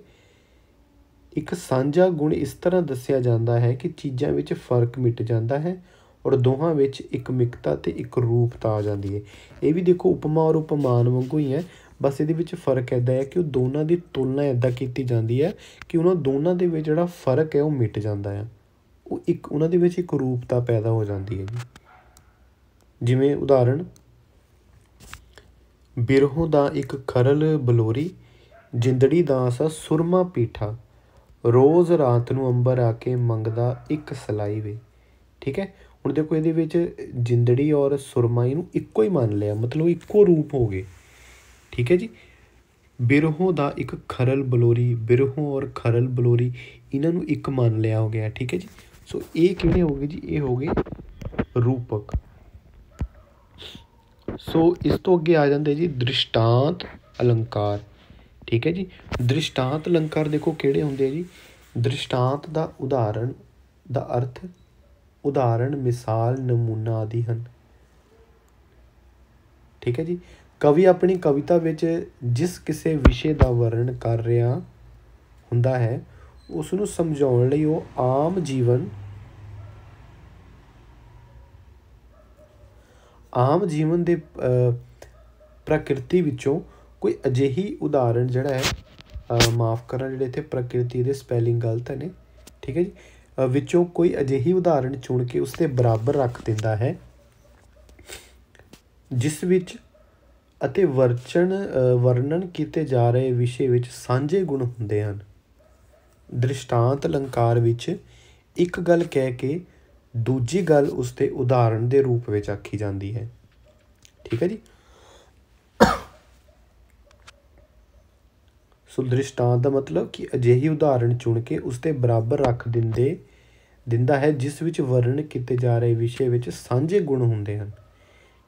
ਇੱਕ ਸਾਂਝਾ ਗੁਣ ਇਸ ਤਰ੍ਹਾਂ ਦੱਸਿਆ ਜਾਂਦਾ ਹੈ ਕਿ ਚੀਜ਼ਾਂ ਵਿੱਚ ਫਰਕ ਮਿਟ ਜਾਂਦਾ ਹੈ ਔਰ ਦੋਹਾਂ ਵਿੱਚ ਇੱਕ ਮਿਕਤਾ ਤੇ ਇੱਕ ਰੂਪਤਾ ਆ ਜਾਂਦੀ ਹੈ ਇਹ ਵੀ ਦੇਖੋ ਉਪਮਾ ਔਰ ਉਪਮਾਨ ਵਾਂਗੂ ਹੀ ਹੈ ਬਸ ਇਹਦੇ ਵਿੱਚ ਫਰਕ ਐਦਾ ਹੈ ਕਿ ਉਹ ਦੋਨਾਂ ਦੀ ਤੁਲਨਾ ਐਦਾ ਕੀਤੀ ਜਾਂਦੀ ਹੈ ਕਿ ਉਹਨਾਂ ਦੋਨਾਂ ਦੇ ਵਿੱਚ ਜਿਹੜਾ ਫਰਕ ਹੈ ਉਹ ਮਿਟ ਜਾਂਦਾ ਹੈ ਉਹ ਇੱਕ ਉਹਨਾਂ ਦੇ ਵਿੱਚ ਇੱਕ ਰੂਪਤਾ ਪੈਦਾ ਹੋ ਜਾਂਦੀ ਹੈ ਜੀ ਜਿਵੇਂ ਉਦਾਹਰਣ ਬਿਰਹੋਂ ਦਾ ਇੱਕ ਖਰਲ ਬਲੋਰੀ ਜਿੰਦੜੀ ਦਾ ਸਾ ਸੁਰਮਾ ਪੀਠਾ ਰੋਜ਼ ਰਾਤ ਨੂੰ ਅੰਬਰ ਆ ਕੇ ਮੰਗਦਾ ਇੱਕ ਸਲਾਈ ਵੇ ਠੀਕ ਹੈ ਹੁਣ ਦੇਖੋ ਇਹਦੇ ਵਿੱਚ ਜਿੰਦੜੀ ਔਰ ਸੁਰਮਾਈ ਨੂੰ ਇੱਕੋ ਹੀ ਮੰਨ ਲਿਆ ਮਤਲਬ ਇੱਕੋ ਰੂਪ ਹੋ ਗਏ ਠੀਕ ਹੈ ਜੀ ਬਿਰਹੋਂ ਦਾ ਇੱਕ ਖਰਲ ਬਲੋਰੀ ਬਿਰਹੋਂ ਔਰ ਖਰਲ ਬਲੋਰੀ ਇਹਨਾਂ ਨੂੰ ਇੱਕ ਮੰਨ ਲਿਆ ਹੋ ਗਿਆ ਠੀਕ ਹੈ ਜੀ ਸੋ ਇਹ ਕਿਹੜੇ ਹੋ ਗਏ ਜੀ ਇਹ ਹੋ ਗਏ ਰੂਪਕ ਸੋ ਇਸ ਤੋਂ ਅੱਗੇ ਆ ਜਾਂਦੇ ਜੀ ਦ੍ਰਿਸ਼ਟਾਂਤ ਅਲੰਕਾਰ ਠੀਕ ਹੈ ਜੀ ਦ੍ਰਿਸ਼ਟਾਂਤ ਅਲੰਕਾਰ ਦੇਖੋ ਕਿਹੜੇ ਹੁੰਦੇ ਆ ਜੀ ਦ੍ਰਿਸ਼ਟਾਂਤ ਦਾ ਉਦਾਹਰਣ ਦਾ ਅਰਥ ਉਦਾਹਰਣ ਮਿਸਾਲ ਨਮੂਨਾ ਆਦਿ ਹਨ ਠੀਕ ਹੈ ਜੀ ਕਵੀ ਆਪਣੀ ਕਵਿਤਾ ਵਿੱਚ ਜਿਸ ਕਿਸੇ ਵਿਸ਼ੇ ਦਾ ਵਰਣਨ ਕਰ ਰਿਹਾ ਹੁੰਦਾ ਹੈ ਉਸ ਨੂੰ ਸਮਝਾਉਣ ਲਈ ਉਹ ਆਮ ਜੀਵਨ ਆਮ ਜੀਵਨ ਦੇ ਪ੍ਰਕਿਰਤੀ ਵਿੱਚੋਂ ਕੋਈ ਅਜਿਹੀ ਉਦਾਹਰਣ ਜਿਹੜਾ ਹੈ ਮਾਫ ਕਰਨਾ ਜਿਹੜੇ ਇੱਥੇ ਪ੍ਰਕਿਰਤੀ ਦੇ ਸਪੈਲਿੰਗ ਗਲਤ ਨੇ ਠੀਕ ਹੈ ਜੀ ਵਿੱਚੋਂ ਕੋਈ ਅਜਿਹੀ ਉਦਾਹਰਣ ਚੁਣ ਕੇ ਉਸ ਤੇ ਬਰਾਬਰ ਰੱਖ ਦਿੰਦਾ ਹੈ ਜਿਸ ਵਿੱਚ ਅਤੇ ਵਰਚਣ ਵਰਣਨ ਕੀਤੇ ਜਾ ਰਹੇ ਵਿਸ਼ੇ ਵਿੱਚ ਸਾਂਝੇ ਗੁਣ ਹੁੰਦੇ ਹਨ ਦ੍ਰਿਸ਼ਟਾਂਤ ਅਲੰਕਾਰ ਵਿੱਚ ਇੱਕ ਗੱਲ ਕਹਿ ਕੇ ਦੂਜੀ ਗੱਲ ਉਸ ਤੇ ਉਦਾਹਰਣ ਦੇ ਰੂਪ ਵਿੱਚ ਆਖੀ ਜਾਂਦੀ ਹੈ ਠੀਕ ਹੈ ਜੀ ਸੋ ਦ੍ਰਿਸ਼ਟਾਂਤ ਦਾ ਮਤਲਬ ਕਿ ਅਜਿਹੀ ਉਦਾਹਰਣ ਚੁਣ ਕੇ ਉਸ ਤੇ ਬਰਾਬਰ ਰੱਖ ਦਿੰਦੇ ਦਿੰਦਾ ਹੈ ਜਿਸ ਵਿੱਚ ਵਰਣ ਕੀਤੇ ਜਾ ਰਹੇ ਵਿਸ਼ੇ ਵਿੱਚ ਸਾਂਝੇ ਗੁਣ ਹੁੰਦੇ ਹਨ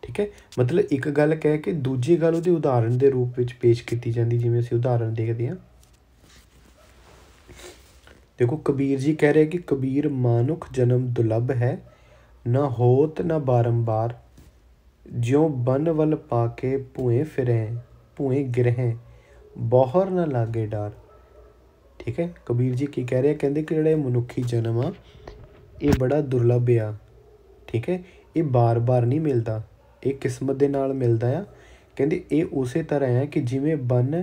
ਠੀਕ ਹੈ ਮਤਲਬ ਇੱਕ ਗੱਲ ਕਹਿ ਕੇ ਦੂਜੀ ਗੱਲ ਉਹਦੇ ਉਦਾਹਰਣ ਦੇ ਰੂਪ ਵਿੱਚ ਪੇਸ਼ ਕੀਤੀ ਜਾਂਦੀ ਜਿਵੇਂ ਅਸੀਂ ਉਦਾਹਰਣ ਦੇਖਦੇ ਹਾਂ ਦੇਖੋ ਕਬੀਰ ਜੀ ਕਹਿ ਰਹੇ ਕਿ ਕਬੀਰ ਮਾਨੁਖ ਜਨਮ ਦੁਲਭ ਹੈ ਨਾ ਹੋਤ ਨਾ ਬਾਰੰਬਾਰ ਜਿਉ ਬਨ ਵੱਲ ਪਾ ਕੇ ਭੂਏ ਫਿਰੇ ਭੂਏ ਗਿਰਹਿ ਬੋਹਰ ਨਾ ਲਾਗੇ ਡਰ ਠੀਕ ਹੈ ਕਬੀਰ ਜੀ ਕੀ ਕਹਿ ਰਹੇ ਕਹਿੰਦੇ ਕਿ ਜਿਹੜਾ ਮਨੁੱਖੀ ਜਨਮ ਆ ਇਹ ਬੜਾ ਦੁਰਲਭ ਆ ਠੀਕ ਹੈ ਇਹ ਬਾਰ-ਬਾਰ ਨਹੀਂ ਮਿਲਦਾ ਇਹ ਕਿਸਮਤ ਦੇ ਨਾਲ ਮਿਲਦਾ ਆ ਕਹਿੰਦੇ ਇਹ ਉਸੇ ਤਰ੍ਹਾਂ ਹੈ ਕਿ ਜਿਵੇਂ ਬਨ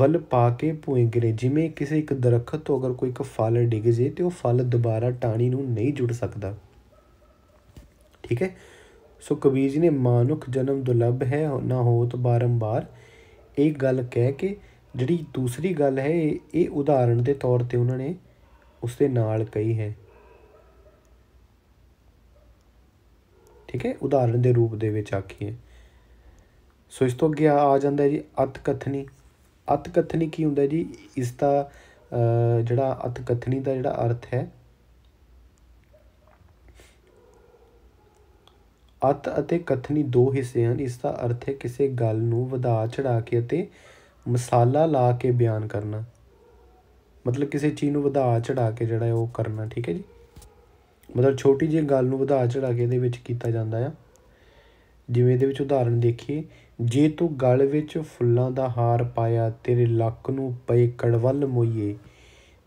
ਵੱਲ ਪਾ ਕੇ ਪੁਇੰਗਰੇ ਜਿਵੇਂ ਕਿਸੇ ਇੱਕ ਦਰਖਤ ਤੋਂ ਅਗਰ ਕੋਈ ਇੱਕ ਫਲ ਡਿੱਗ ਜੇ ਤੇ ਉਹ ਫਲ ਦੁਬਾਰਾ ਟਾਣੀ ਨੂੰ ਨਹੀਂ ਜੁੜ ਸਕਦਾ ਠੀਕ ਹੈ ਸੋ ਕਬੀਰ ਜੀ ਨੇ ਮਾਨੁਖ ਜਨਮ ਦੁਲਬ ਹੈ ਨਾ ਹੋਤ ਬਾਰੰਬਾਰ ਇਹ ਗੱਲ ਕਹਿ ਕੇ ਜਿਹੜੀ ਦੂਸਰੀ ਗੱਲ ਹੈ ਇਹ ਉਦਾਹਰਣ ਦੇ ਤੌਰ ਤੇ ਉਹਨਾਂ ਨੇ ਉਸ ਦੇ ਨਾਲ ਕਹੀ ਹੈ ਠੀਕ ਹੈ ਉਦਾਹਰਣ ਦੇ ਰੂਪ ਦੇ ਵਿੱਚ ਆਖੀ ਹੈ ਸੋ ਇਸ ਤੋਂ ਅੱਗੇ ਆ ਜਾਂਦਾ ਜੀ ਅਤ ਕਥਨੀ ਅਤ ਕਥਨੀ ਕੀ ਹੁੰਦਾ ਜੀ ਇਸ ਦਾ ਜਿਹੜਾ ਅਤ ਕਥਨੀ ਦਾ ਜਿਹੜਾ ਅਰਥ ਹੈ ਅਤ ਅਤੇ ਕਥਨੀ ਦੋ ਹਿੱਸੇ ਹਨ ਇਸ ਦਾ ਅਰਥ ਹੈ ਕਿਸੇ ਗੱਲ ਨੂੰ ਵਧਾ ਚੜਾ ਕੇ ਅਤੇ ਮਸਾਲਾ ਲਾ ਕੇ ਬਿਆਨ ਕਰਨਾ ਮਤਲਬ ਕਿਸੇ ਚੀਜ਼ ਨੂੰ ਵਧਾ ਚੜਾ ਕੇ ਜਿਹੜਾ ਉਹ ਕਰਨਾ ਠੀਕ ਹੈ ਜੀ ਮਤਲਬ ਛੋਟੀ ਜਿਹੀ ਗੱਲ ਨੂੰ ਵਧਾ ਚੜਾ ਕੇ ਇਹਦੇ ਵਿੱਚ ਕੀਤਾ ਜਾਂਦਾ ਆ ਜਿਵੇਂ ਇਹਦੇ ਵਿੱਚ ਉਦਾਹਰਣ ਦੇਖੀਏ ਜੇ ਤੂੰ ਗਲ ਵਿੱਚ ਫੁੱਲਾਂ ਦਾ ਹਾਰ ਪਾਇਆ ਤੇਰੇ ਲੱਕ ਨੂੰ ਪਏ ਕੜਵਲ ਮੋਈਏ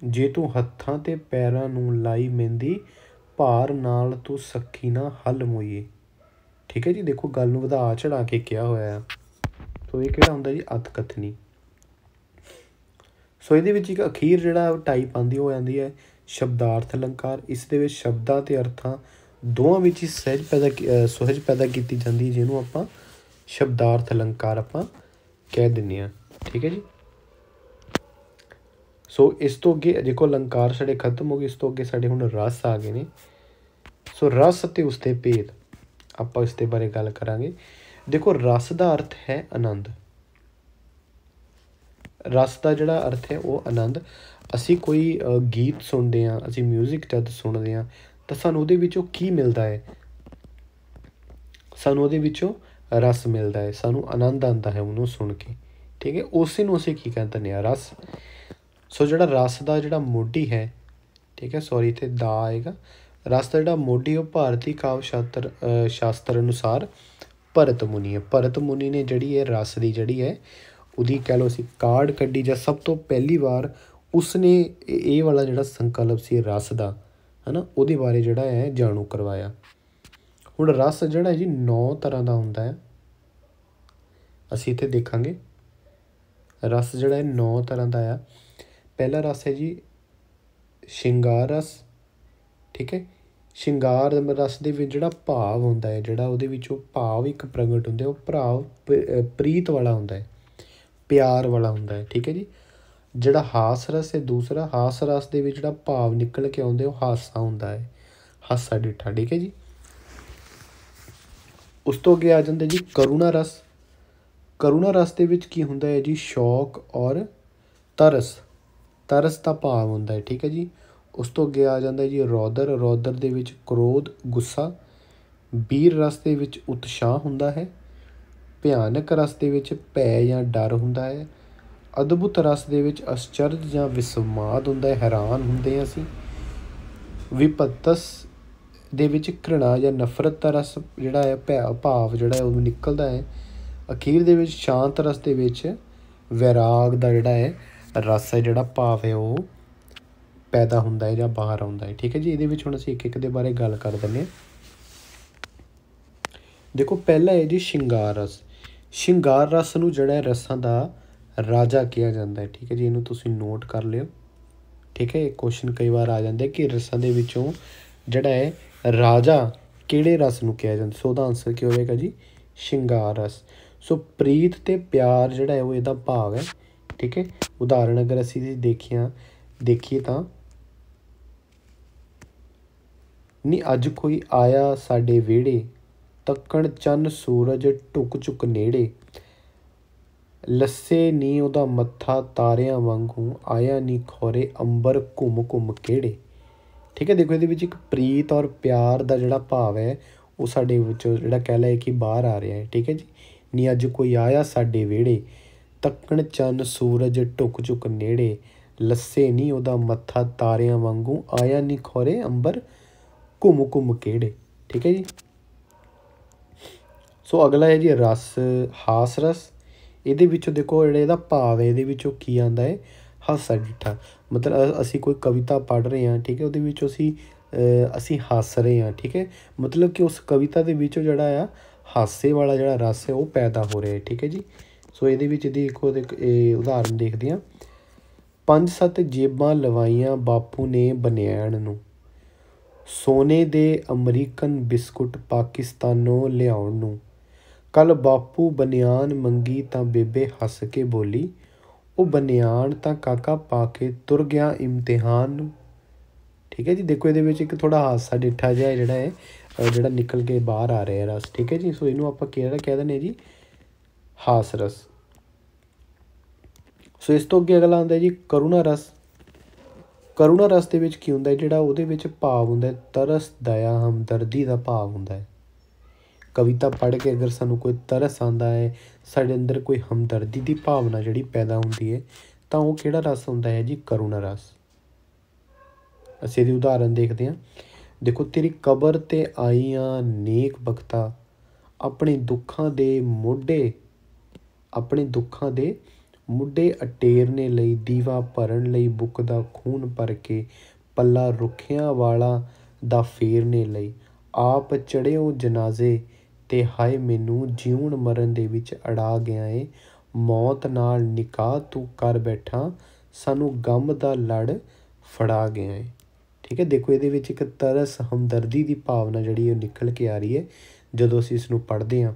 ਜੇ ਤੂੰ ਹੱਥਾਂ ਤੇ ਪੈਰਾਂ ਨੂੰ ਲਾਈ ਮਹਿੰਦੀ ਭਾਰ ਨਾਲ ਤੂੰ ਸੱਖੀ ਨਾ ਹਲ ਮੋਈਏ ਠੀਕ ਹੈ ਜੀ ਦੇਖੋ ਗੱਲ ਨੂੰ ਵਧਾ ਚੜਾ ਕੇ ਕਿਹਾ ਹੋਇਆ ਹੈ ਸੋ ਇਹ ਕਿਹੜਾ ਹੁੰਦਾ ਜੀ ਅਤ ਕਥਨੀ ਸੋ ਇਹਦੇ ਵਿੱਚ ਇੱਕ ਅਖੀਰ ਜਿਹੜਾ ਟਾਈਪ ਆਂਦੀ ਹੋ ਜਾਂਦੀ ਹੈ ਸ਼ਬਦਾਰਥ ਅਲੰਕਾਰ ਇਸ ਦੇ ਵਿੱਚ ਸ਼ਬਦਾਂ ਤੇ ਅਰਥਾਂ ਦੋਵਾਂ ਵਿੱਚ ਹੀ ਸਹਿਜ ਪੈਦਾ ਸਹਿਜ ਪੈਦਾ ਕੀਤੀ ਜਾਂਦੀ ਹੈ ਜਿਹਨੂੰ ਆਪਾਂ ਸ਼ਬਦਾਰਥ ਅਲੰਕਾਰ ਆਪਾਂ ਕਹਿ ਦਿੰਨੇ ਆ ਠੀਕ ਹੈ ਜੀ ਸੋ ਇਸ ਤੋਂ ਅੱਗੇ ਦੇਖੋ ਅਲੰਕਾਰ ਸਾਡੇ ਖਤਮ ਹੋ ਗਏ ਇਸ ਤੋਂ ਅੱਗੇ ਸਾਡੇ ਹੁਣ ਰਸ ਆ ਗਏ ਨੇ ਸੋ ਰਸ ਅਤੇ ਉਸ ਦੇ ਭੇਦ ਆਪਾਂ ਇਸ ਤੇ ਬਾਰੇ ਗੱਲ ਕਰਾਂਗੇ ਦੇਖੋ ਰਸ ਦਾ ਅਰਥ ਹੈ ਆਨੰਦ ਰਸ ਦਾ ਜਿਹੜਾ ਅਰਥ ਹੈ ਉਹ ਆਨੰਦ ਅਸੀਂ ਕੋਈ ਗੀਤ ਸੁਣਦੇ ਆ ਅਸੀਂ 뮤직 ਜਦ ਸੁਣਦੇ ਆ ਤਾਂ ਸਾਨੂੰ ਉਹਦੇ ਵਿੱਚੋਂ ਕੀ ਮਿਲਦਾ ਹੈ ਸਾਨੂੰ ਉਹਦੇ ਵਿੱਚੋਂ ਰਸ ਮਿਲਦਾ ਹੈ ਸਾਨੂੰ ਆਨੰਦ ਆਉਂਦਾ ਹੈ ਉਹਨੂੰ ਸੁਣ ਕੇ ਠੀਕ ਹੈ ਉਸੇ ਨੂੰ ਅਸੀਂ ਕੀ ਕਹਿੰਦੇ ਨੇ ਰਸ ਸੋ ਜਿਹੜਾ ਰਸ ਦਾ ਜਿਹੜਾ ਮੋਢੀ ਹੈ ਠੀਕ ਹੈ ਸੌਰੀ ਇੱਥੇ ਦਾ ਆਏਗਾ ਰਾਸਤਾ ਜਿਹੜਾ ਮੋਢੀ ਉਹ ਭਾਰਤੀ ਕਾਵ ਸ਼ਾਸਤਰ ਸ਼ਾਸਤਰ ਅਨੁਸਾਰ ਭਰਤ ਮੁਨੀ ਹੈ ਭਰਤ ਮੁਨੀ ਨੇ ਜਿਹੜੀ ਇਹ ਰਸ ਦੀ ਜਿਹੜੀ ਹੈ ਉਹਦੀ ਕਹਿ ਲੋ ਸੀ ਕਾਰਡ ਕੱਢੀ ਜਾਂ ਸਭ ਤੋਂ ਪਹਿਲੀ ਵਾਰ ਉਸਨੇ ਇਹ ਵਾਲਾ ਜਿਹੜਾ ਸੰਕਲਪ ਸੀ ਰਸ ਦਾ ਹਨਾ ਉਹਦੇ ਬਾਰੇ ਜਿਹੜਾ ਹੈ ਜਾਣੂ ਕਰਵਾਇਆ ਹੁਣ ਰਸ ਜਿਹੜਾ ਜੀ 9 ਤਰ੍ਹਾਂ ਦਾ ਹੁੰਦਾ ਹੈ ਅਸੀਂ ਇੱਥੇ ਦੇਖਾਂਗੇ ਰਸ ਜਿਹੜਾ ਹੈ 9 ਤਰ੍ਹਾਂ ਦਾ ਆ ਪਹਿਲਾ ਰਸ ਹੈ ਜੀ ਸ਼ਿੰਗਾਰ ਰਸ ਠੀਕ ਹੈ ਸ਼ਿੰਗਾਰ ਰਸ ਦੇ ਵਿੱਚ ਜਿਹੜਾ ਭਾਵ ਹੁੰਦਾ ਹੈ ਜਿਹੜਾ ਉਹਦੇ ਵਿੱਚ ਉਹ ਭਾਵ ਇੱਕ ਪ੍ਰਗਟ ਹੁੰਦਾ ਉਹ ਭਾਵ ਪ੍ਰੀਤ ਵਾਲਾ ਹੁੰਦਾ ਹੈ ਪਿਆਰ ਵਾਲਾ ਹੁੰਦਾ ਹੈ ਠੀਕ ਹੈ ਜੀ ਜਿਹੜਾ ਹਾਸ ਰਸ ਹੈ ਦੂਸਰਾ ਹਾਸ ਰਸ ਦੇ ਵਿੱਚ ਜਿਹੜਾ ਭਾਵ ਨਿਕਲ ਕੇ ਆਉਂਦੇ ਉਹ ਹਾਸਾ ਹੁੰਦਾ ਹੈ ਹਾਸਾ ਡਿਠਾ ਠੀਕ ਹੈ ਜੀ ਉਸ ਤੋਂ ਅੱਗੇ ਆ ਜਾਂਦੇ ਜੀ ਕਰੁਣਾ ਰਸ ਕਰੁਣਾ ਰਸ ਦੇ ਵਿੱਚ ਕੀ ਹੁੰਦਾ ਹੈ ਜੀ ਸ਼ੌਕ ਔਰ ਤਰਸ ਤਰਸ ਦਾ ਭਾਵ ਹੁੰਦਾ ਹੈ ਠੀਕ ਹੈ ਜੀ ਉਸ ਤੋਂ ਅੱਗੇ ਆ ਜਾਂਦਾ ਜੀ ਰੌਦਰ ਰੌਦਰ ਦੇ ਵਿੱਚ ਕ੍ਰੋਧ ਗੁੱਸਾ ਬੀਰ ਰਸ ਦੇ ਵਿੱਚ ਉਤਸ਼ਾਹ ਹੁੰਦਾ ਹੈ ਭਿਆਨਕ ਰਸ ਦੇ ਵਿੱਚ ਭੈ ਜਾਂ ਡਰ ਹੁੰਦਾ ਹੈ ਅਦਭੁਤ ਰਸ ਦੇ ਵਿੱਚ ਅਚਰਜ ਜਾਂ ਵਿਸਮਾਦ ਹੁੰਦਾ ਹੈ ਹੈਰਾਨ ਹੁੰਦੇ ਅਸੀਂ ਵਿਪਤਸ ਦੇ ਵਿੱਚ ਘृणਾ ਜਾਂ ਨਫ਼ਰਤ ਦਾ ਰਸ ਜਿਹੜਾ ਹੈ ਭੈ ਭਾਵ ਜਿਹੜਾ ਹੈ ਉਹ ਨਿਕਲਦਾ ਹੈ ਅਖੀਰ ਦੇ ਵਿੱਚ ਸ਼ਾਂਤ ਰਸ ਦੇ ਵਿੱਚ ਵੈਰਾਗ ਦਾ ਜਿਹੜਾ ਹੈ ਰਸ ਹੈ ਜਿਹੜਾ ਭਾਵ ਹੈ ਉਹ ਪੈਦਾ ਹੁੰਦਾ ਹੈ ਜਾਂ ਬਾਹਰ ਆਉਂਦਾ ਹੈ ਠੀਕ ਹੈ ਜੀ ਇਹਦੇ ਵਿੱਚ ਹੁਣ ਅਸੀਂ ਇੱਕ ਇੱਕ ਦੇ ਬਾਰੇ ਗੱਲ ਕਰ ਦਿੰਦੇ ਹਾਂ ਦੇਖੋ ਪਹਿਲਾ ਹੈ ਜੀ ਸ਼ਿੰਗਾਰ ਰਸ ਸ਼ਿੰਗਾਰ ਰਸ ਨੂੰ ਜਿਹੜਾ ਰਸਾਂ ਦਾ ਰਾਜਾ ਕਿਹਾ ਜਾਂਦਾ ਹੈ ਠੀਕ ਹੈ ਜੀ ਇਹਨੂੰ ਤੁਸੀਂ ਨੋਟ ਕਰ ਲਿਓ ਠੀਕ ਹੈ ਇਹ ਕੁਐਸਚਨ ਕਈ ਵਾਰ ਆ ਜਾਂਦਾ ਕਿ ਰਸਾਂ ਦੇ ਵਿੱਚੋਂ ਜਿਹੜਾ ਹੈ ਰਾਜਾ ਕਿਹੜੇ ਰਸ ਨੂੰ ਕਿਹਾ ਜਾਂਦਾ ਸੋ ਦਾ ਆਨਸਰ ਕੀ ਹੋਵੇਗਾ ਜੀ ਸ਼ਿੰਗਾਰ ਰਸ ਸੋ ਪ੍ਰੀਤ ਤੇ ਪਿਆਰ ਜਿਹੜਾ ਹੈ ਉਹ ਇਹਦਾ ਭਾਗ ਹੈ ਠੀਕ ਹੈ ਉਦਾਹਰਣ ਅਗਰ ਅਸੀਂ ਦੇਖੀਆਂ ਦੇਖੀਏ ਤਾਂ ਨੀ ਅੱਜ ਕੋਈ ਆਇਆ ਸਾਡੇ ਵਿਹੜੇ ਤੱਕਣ ਚੰਨ ਸੂਰਜ ਟੁਕ ਚੁਕ ਨੇੜੇ ਲੱਸੇ ਨੀ ਉਹਦਾ ਮੱਥਾ ਤਾਰਿਆਂ ਵਾਂਗੂ ਆਇਆ ਨੀ ਖੋਰੇ ਅੰਬਰ ਘੁੰਮ ਘੁੰਮ ਕਿਹੜੇ ਠੀਕ ਹੈ ਦੇਖੋ ਇਹਦੇ ਵਿੱਚ ਇੱਕ ਪ੍ਰੀਤ ਔਰ ਪਿਆਰ ਦਾ ਜਿਹੜਾ ਭਾਵ ਹੈ ਉਹ ਸਾਡੇ ਵਿੱਚੋਂ ਜਿਹੜਾ ਕਹਿ ਲਿਆ ਕਿ ਬਾਹਰ ਆ ਰਿਹਾ ਹੈ ਠੀਕ ਹੈ ਜੀ ਨੀ ਅੱਜ ਕੋਈ ਆਇਆ ਸਾਡੇ ਵਿਹੜੇ ਤੱਕਣ ਚੰਨ ਸੂਰਜ ਟੁਕ ਚੁਕ ਨੇੜੇ ਲੱਸੇ ਨੀ ਉਹਦਾ ਮੱਥਾ ਤਾਰਿਆਂ ਵਾਂਗੂ ਆਇਆ ਨੀ ਖੋਰੇ ਅੰਬਰ ਘੁੰਮ ਘੁੰਮ ਕਿਹੜੇ ਠੀਕ ਹੈ ਜੀ ਸੋ ਅਗਲਾ ਹੈ ਜੀ ਰਸ ਹਾਸ ਰਸ ਇਹਦੇ ਵਿੱਚੋਂ ਦੇਖੋ ਜਿਹੜੇ ਇਹਦਾ ਭਾਵ ਹੈ ਇਹਦੇ ਵਿੱਚੋਂ ਕੀ ਆਂਦਾ ਹੈ ਹਾਸਾ ਡਿੱਠਾ ਮਤਲਬ ਅਸੀਂ ਕੋਈ ਕਵਿਤਾ ਪੜ੍ਹ ਰਹੇ ਹਾਂ ਠੀਕ ਹੈ ਉਹਦੇ ਵਿੱਚ ਅਸੀਂ ਅਸੀਂ ਹੱਸ ਰਹੇ ਹਾਂ ਠੀਕ ਹੈ ਮਤਲਬ ਕਿ ਉਸ ਕਵਿਤਾ ਦੇ ਵਿੱਚੋਂ ਜਿਹੜਾ ਆ ਹਾਸੇ ਵਾਲਾ ਜਿਹੜਾ ਰਸ ਹੈ ਉਹ ਪੈਦਾ ਹੋ ਰਿਹਾ ਹੈ ਠੀਕ ਹੈ ਜੀ ਸੋ ਇਹਦੇ ਵਿੱਚ ਦੇਖੋ ਇਹ ਉਦਾਹਰਨ ਦੇਖਦੇ ਹਾਂ ਪੰਜ ਸੱਤ ਜੇਬਾਂ ਲਵਾਈਆਂ ਬਾਪੂ ਨੇ ਬਨਿਆਣ ਨੂੰ ਸੋਨੇ ਦੇ ਅਮਰੀਕਨ ਬਿਸਕੁਟ ਪਾਕਿਸਤਾਨੋਂ ਲਿਆਉਣ ਨੂੰ ਕੱਲ ਬਾਪੂ ਬਨਿਆਨ ਮੰਗੀ ਤਾਂ ਬੇਬੇ ਹੱਸ ਕੇ ਬੋਲੀ ਉਹ ਬਨਿਆਨ ਤਾਂ ਕਾਕਾ ਪਾ ਕੇ ਤੁਰ ਗਿਆ ਇਮਤਿਹਾਨ ਨੂੰ ਠੀਕ ਹੈ ਜੀ ਦੇਖੋ ਇਹਦੇ ਵਿੱਚ ਇੱਕ ਥੋੜਾ ਹਾਸਾ ਡਿੱਠਾ ਜਿਹਾ ਜਿਹੜਾ ਹੈ ਜਿਹੜਾ ਨਿਕਲ ਕੇ ਬਾਹਰ ਆ ਰਿਹਾ ਰਸ ਠੀਕ ਹੈ ਜੀ ਸੋ ਇਹਨੂੰ ਆਪਾਂ ਕਿਹੜਾ ਕਹਿ ਦਿੰਦੇ ਜੀ ਹਾਸ ਰਸ ਸੋ ਇਸ ਤੋਂ ਅੱਗੇ ਅਗਲਾ ਆਉਂਦਾ ਜੀ ਕਰੁਣਾ ਰਸ ਕਰੁਣਾ ਰਸ ਦੇ ਵਿੱਚ ਕੀ ਹੁੰਦਾ ਹੈ ਜਿਹੜਾ ਉਹਦੇ ਵਿੱਚ ਭਾਵ ਹੁੰਦਾ ਹੈ ਤਰਸ ਦਇਆ ਹਮਦਰਦੀ ਦਾ ਭਾਵ ਹੁੰਦਾ ਹੈ ਕਵਿਤਾ ਪੜ੍ਹ ਕੇ ਅਗਰ ਸਾਨੂੰ ਕੋਈ ਤਰਸ ਆਂਦਾ ਹੈ ਸਾਡੇ ਅੰਦਰ ਕੋਈ ਹਮਦਰਦੀ ਦੀ ਭਾਵਨਾ ਜਿਹੜੀ ਪੈਦਾ ਹੁੰਦੀ ਹੈ ਤਾਂ ਉਹ ਕਿਹੜਾ ਰਸ ਹੁੰਦਾ ਹੈ ਜੀ ਕਰੁਣਾ ਰਸ ਅਸੀਂ ਇਹਦੇ ਉਦਾਹਰਨ ਦੇਖਦੇ ਹਾਂ ਦੇਖੋ ਤੇਰੀ ਕਬਰ ਤੇ ਆਈਆਂ ਨੇਕ ਬਖਤਾ ਆਪਣੇ ਦੁੱਖਾਂ ਦੇ ਮੋਢੇ ਆਪਣੇ ਦੁੱਖਾਂ ਦੇ ਮੁੱਢੇ ਅਟੇਰਨੇ ਲਈ ਦੀਵਾ ਭਰਨ ਲਈ ਬੁੱਕ ਦਾ ਖੂਨ ਭਰ ਕੇ ਪੱਲਾ ਰੁੱਖਿਆਂ ਵਾਲਾ ਦਾ ਫੇਰਨੇ ਲਈ ਆਪ ਚੜਿਓ ਜਨਾਜ਼ੇ 'ਤੇ ਹਾਏ ਮੈਨੂੰ ਜੀਉਣ ਮਰਨ ਦੇ ਵਿੱਚ ਅੜਾ ਗਿਆ ਏ ਮੌਤ ਨਾਲ ਨਿਕਾਹ ਤੂੰ ਕਰ ਬੈਠਾ ਸਾਨੂੰ ਗਮ ਦਾ ਲੜ ਫੜਾ ਗਿਆ ਏ ਠੀਕ ਹੈ ਦੇਖੋ ਇਹਦੇ ਵਿੱਚ ਇੱਕ ਤਰਸ ਹਮਦਰਦੀ ਦੀ ਭਾਵਨਾ ਜਿਹੜੀ ਉਹ ਨਿਕਲ ਕੇ ਆ ਰਹੀ ਹੈ ਜਦੋਂ ਅਸੀਂ ਇਸ ਨੂੰ ਪੜ੍ਹਦੇ ਹਾਂ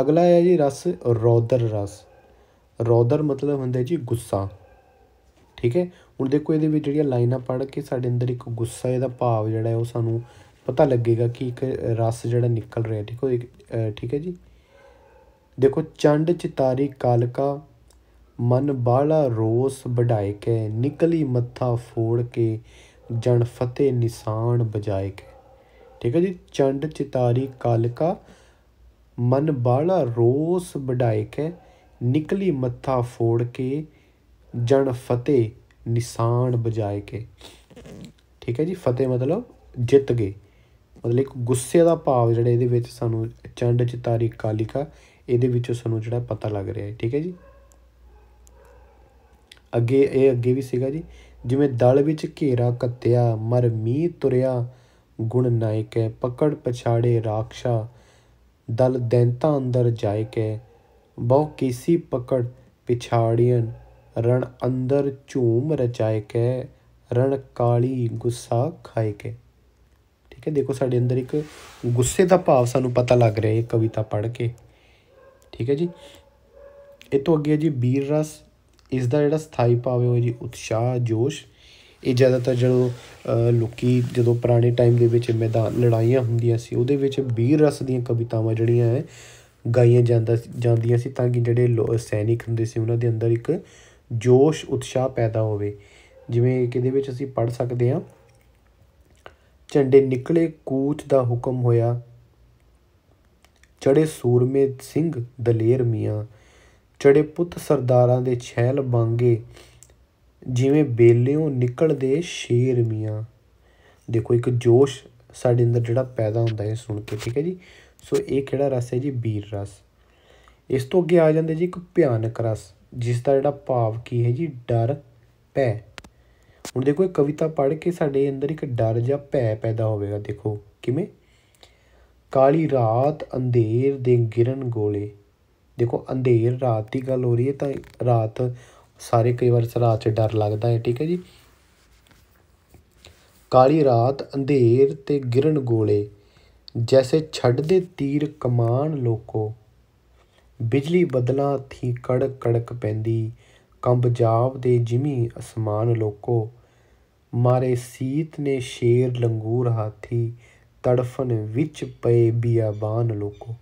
ਅਗਲਾ ਹੈ ਜੀ ਰਸ ਰੌਦਰ ਰਸ ਰੌਦਰ ਮਤਲਬ ਹੁੰਦਾ ਜੀ ਗੁੱਸਾ ਠੀਕ ਹੈ ਹੁਣ ਦੇਖੋ ਇਹਦੇ ਵਿੱਚ ਜਿਹੜੀਆਂ ਲਾਈਨਾਂ ਪੜ੍ਹ ਕੇ ਸਾਡੇ ਅੰਦਰ ਇੱਕ ਗੁੱਸਾ ਇਹਦਾ ਭਾਵ ਜਿਹੜਾ ਹੈ ਉਹ ਸਾਨੂੰ ਪਤਾ ਲੱਗੇਗਾ ਕਿ ਇੱਕ ਰਸ ਜਿਹੜਾ ਨਿਕਲ ਰਿਹਾ ਠੀਕ ਹੋ ਠੀਕ ਹੈ ਜੀ ਦੇਖੋ ਚੰਡ ਚਿਤਾਰੀ ਕਾਲਕਾ ਮਨ ਬਾਲਾ ਰੋਸ ਵਢਾਏ ਕੇ ਨਿਕਲੀ ਮੱਥਾ ਫੋੜ ਕੇ ਜਣ ਫਤੇ ਨਿਸ਼ਾਨ ਬਜਾਏ ਕੇ ਠੀਕ ਹੈ ਜੀ ਚੰਡ ਚਿਤਾਰੀ ਕਾਲਕਾ ਮਨ ਬਾਲਾ ਰੋਸ ਕੇ ਨਿਕਲੀ ਮੱਥਾ ਫੋੜ ਕੇ ਜਣ ਫਤਿਹ ਨਿਸ਼ਾਨ ਬਜਾਏ ਕੇ ਠੀਕ ਹੈ ਜੀ ਫਤਿਹ ਮਤਲਬ ਜਿੱਤ ਗਏ ਮਤਲਬ ਇੱਕ ਗੁੱਸੇ ਦਾ ਭਾਵ ਜਿਹੜਾ ਇਹਦੇ ਵਿੱਚ ਸਾਨੂੰ ਚੰਡ ਚਿਤਾਰੀ ਕਾਲਿਕਾ ਇਹਦੇ ਵਿੱਚੋਂ ਸਾਨੂੰ ਜਿਹੜਾ ਪਤਾ ਲੱਗ ਰਿਹਾ ਹੈ ਠੀਕ ਹੈ ਜੀ ਅੱਗੇ ਇਹ ਅੱਗੇ ਵੀ ਸੀਗਾ ਜੀ ਜਿਵੇਂ ਦਲ ਵਿੱਚ ਘੇਰਾ ਕੱਤਿਆ ਮਰ ਮੀ ਤੁਰਿਆ ਗੁਣ ਨਾਇਕ ਹੈ ਪਕੜ ਪਛਾੜੇ ਰਾਖਸ਼ਾ ਦਲ ਦੈਂਤਾ ਅੰਦਰ ਜਾਇ ਕੇ ਬਹੁ ਕੀਸੀ ਪਕੜ ਪਿਛਾੜੀਐਨ ਰਣ ਅੰਦਰ ਝੂਮ ਰਚਾਇ ਕੇ ਰਣ ਕਾਲੀ ਗੁੱਸਾ ਖਾਇ ਕੇ ਠੀਕ ਹੈ ਦੇਖੋ ਸਾਡੇ ਅੰਦਰ ਇੱਕ ਗੁੱਸੇ ਦਾ ਭਾਵ ਸਾਨੂੰ ਪਤਾ ਲੱਗ ਰਿਹਾ ਇਹ ਕਵਿਤਾ ਪੜ੍ਹ ਕੇ ਠੀਕ ਹੈ ਜੀ ਇਹ ਤੋਂ ਅੱਗੇ ਹੈ ਜੀ ਬੀਰ ਰਸ ਇਸ ਦਾ ਜਿਹੜਾ ਸਥਾਈ ਭਾਵ ਹੈ ਉਹ ਜੀ ਉਤਸ਼ਾਹ ਜੋਸ਼ ਇਹ ਜ਼ਿਆਦਾਤਰ ਜਦੋਂ ਲੋਕੀ ਜਦੋਂ ਪੁਰਾਣੇ ਟਾਈਮ ਦੇ ਵਿੱਚ ਮੈਦਾਨ ਲੜਾਈਆਂ ਹੁੰਦੀਆਂ ਸੀ ਉਹਦੇ ਵਿੱਚ ਵੀਰ ਰਸ ਦੀਆਂ ਕਵਿਤਾਵਾਂ ਜਿਹੜੀਆਂ ਹੈ ਗਾਈਆਂ ਜਾਂਦਾ ਜਾਂਦੀਆਂ ਸੀ ਤਾਂ ਕਿ ਜਿਹੜੇ ਸੈਨਿਕ ਹੁੰਦੇ ਸੀ ਉਹਨਾਂ ਦੇ ਅੰਦਰ ਇੱਕ ਜੋਸ਼ ਉਤਸ਼ਾਹ ਪੈਦਾ ਹੋਵੇ ਜਿਵੇਂ ਕਿਹਦੇ ਵਿੱਚ ਅਸੀਂ ਪੜ ਸਕਦੇ ਹਾਂ ਝੰਡੇ ਨਿਕਲੇ ਕੂਚ ਦਾ ਹੁਕਮ ਹੋਇਆ ਚੜੇ ਸੂਰਮੇ ਸਿੰਘ ਦਲੇਰ ਮੀਆਂ ਚੜੇ ਪੁੱਤ ਸਰਦਾਰਾਂ ਦੇ ਛੈਲ ਬਾਂਗੇ ਜਿਵੇਂ ਬੇਲਿਓਂ ਨਿਕਲਦੇ ਸ਼ੇਰ ਮੀਆਂ ਦੇਖੋ ਇੱਕ ਜੋਸ਼ ਸਾਡੇ ਅੰਦਰ ਜਿਹੜਾ ਪੈਦਾ ਹੁੰਦਾ ਹੈ ਸੁਣ ਕੇ ਠੀਕ ਹੈ ਜੀ ਸੋ ਇਹ ਕਿਹੜਾ ਰਸ ਹੈ ਜੀ ਬੀਰ ਰਸ ਇਸ ਤੋਂ ਅੱਗੇ ਆ ਜਾਂਦੇ ਜੀ ਇੱਕ ਭਿਆਨਕ ਰਸ ਜਿਸ ਦਾ ਜਿਹੜਾ ਭਾਵ ਕੀ ਹੈ ਜੀ ਡਰ ਭੈ ਹੁਣ ਦੇਖੋ ਇਹ ਕਵਿਤਾ ਪੜ੍ਹ ਕੇ ਸਾਡੇ ਅੰਦਰ ਇੱਕ ਡਰ ਜਾਂ ਭੈ ਪੈਦਾ ਹੋਵੇਗਾ ਦੇਖੋ ਕਿਵੇਂ ਕਾਲੀ ਰਾਤ ਅੰਧੇਰ ਦੇ ਗਿਰਨ ਗੋਲੇ ਦੇਖੋ ਅੰਧੇਰ ਰਾਤ ਦੀ ਗੱਲ ਹੋ ਰਹੀ ਹੈ ਤਾਂ ਰਾਤ ਸਾਰੇ ਕਈ ਵਾਰ ਰਾਤ 'ਚ ਡਰ ਲੱਗਦਾ ਹੈ ਠੀਕ ਹੈ ਜੀ ਕਾਲੀ ਰਾਤ ਅੰਧੇਰ ਤੇ ਗਿਰਨ ਗੋਲੇ ਜੈਸੇ ਛੱਡਦੇ ਤੀਰ ਕਮਾਨ ਲੋਕੋ ਬਿਜਲੀ ਬਦਲਾ ਥੀ ਕੜਕ ਕੜਕ ਪੈਂਦੀ ਕੰਬ ਜਾਬ ਦੇ ਜਿਮੀ ਅਸਮਾਨ ਲੋਕੋ ਮਾਰੇ ਸੀਤ ਨੇ ਸ਼ੇਰ ਲੰਗੂਰ ਹਾਥੀ ਤੜਫਨ ਵਿੱਚ ਪਏ ਬਿਆਬਾਨ ਲੋਕੋ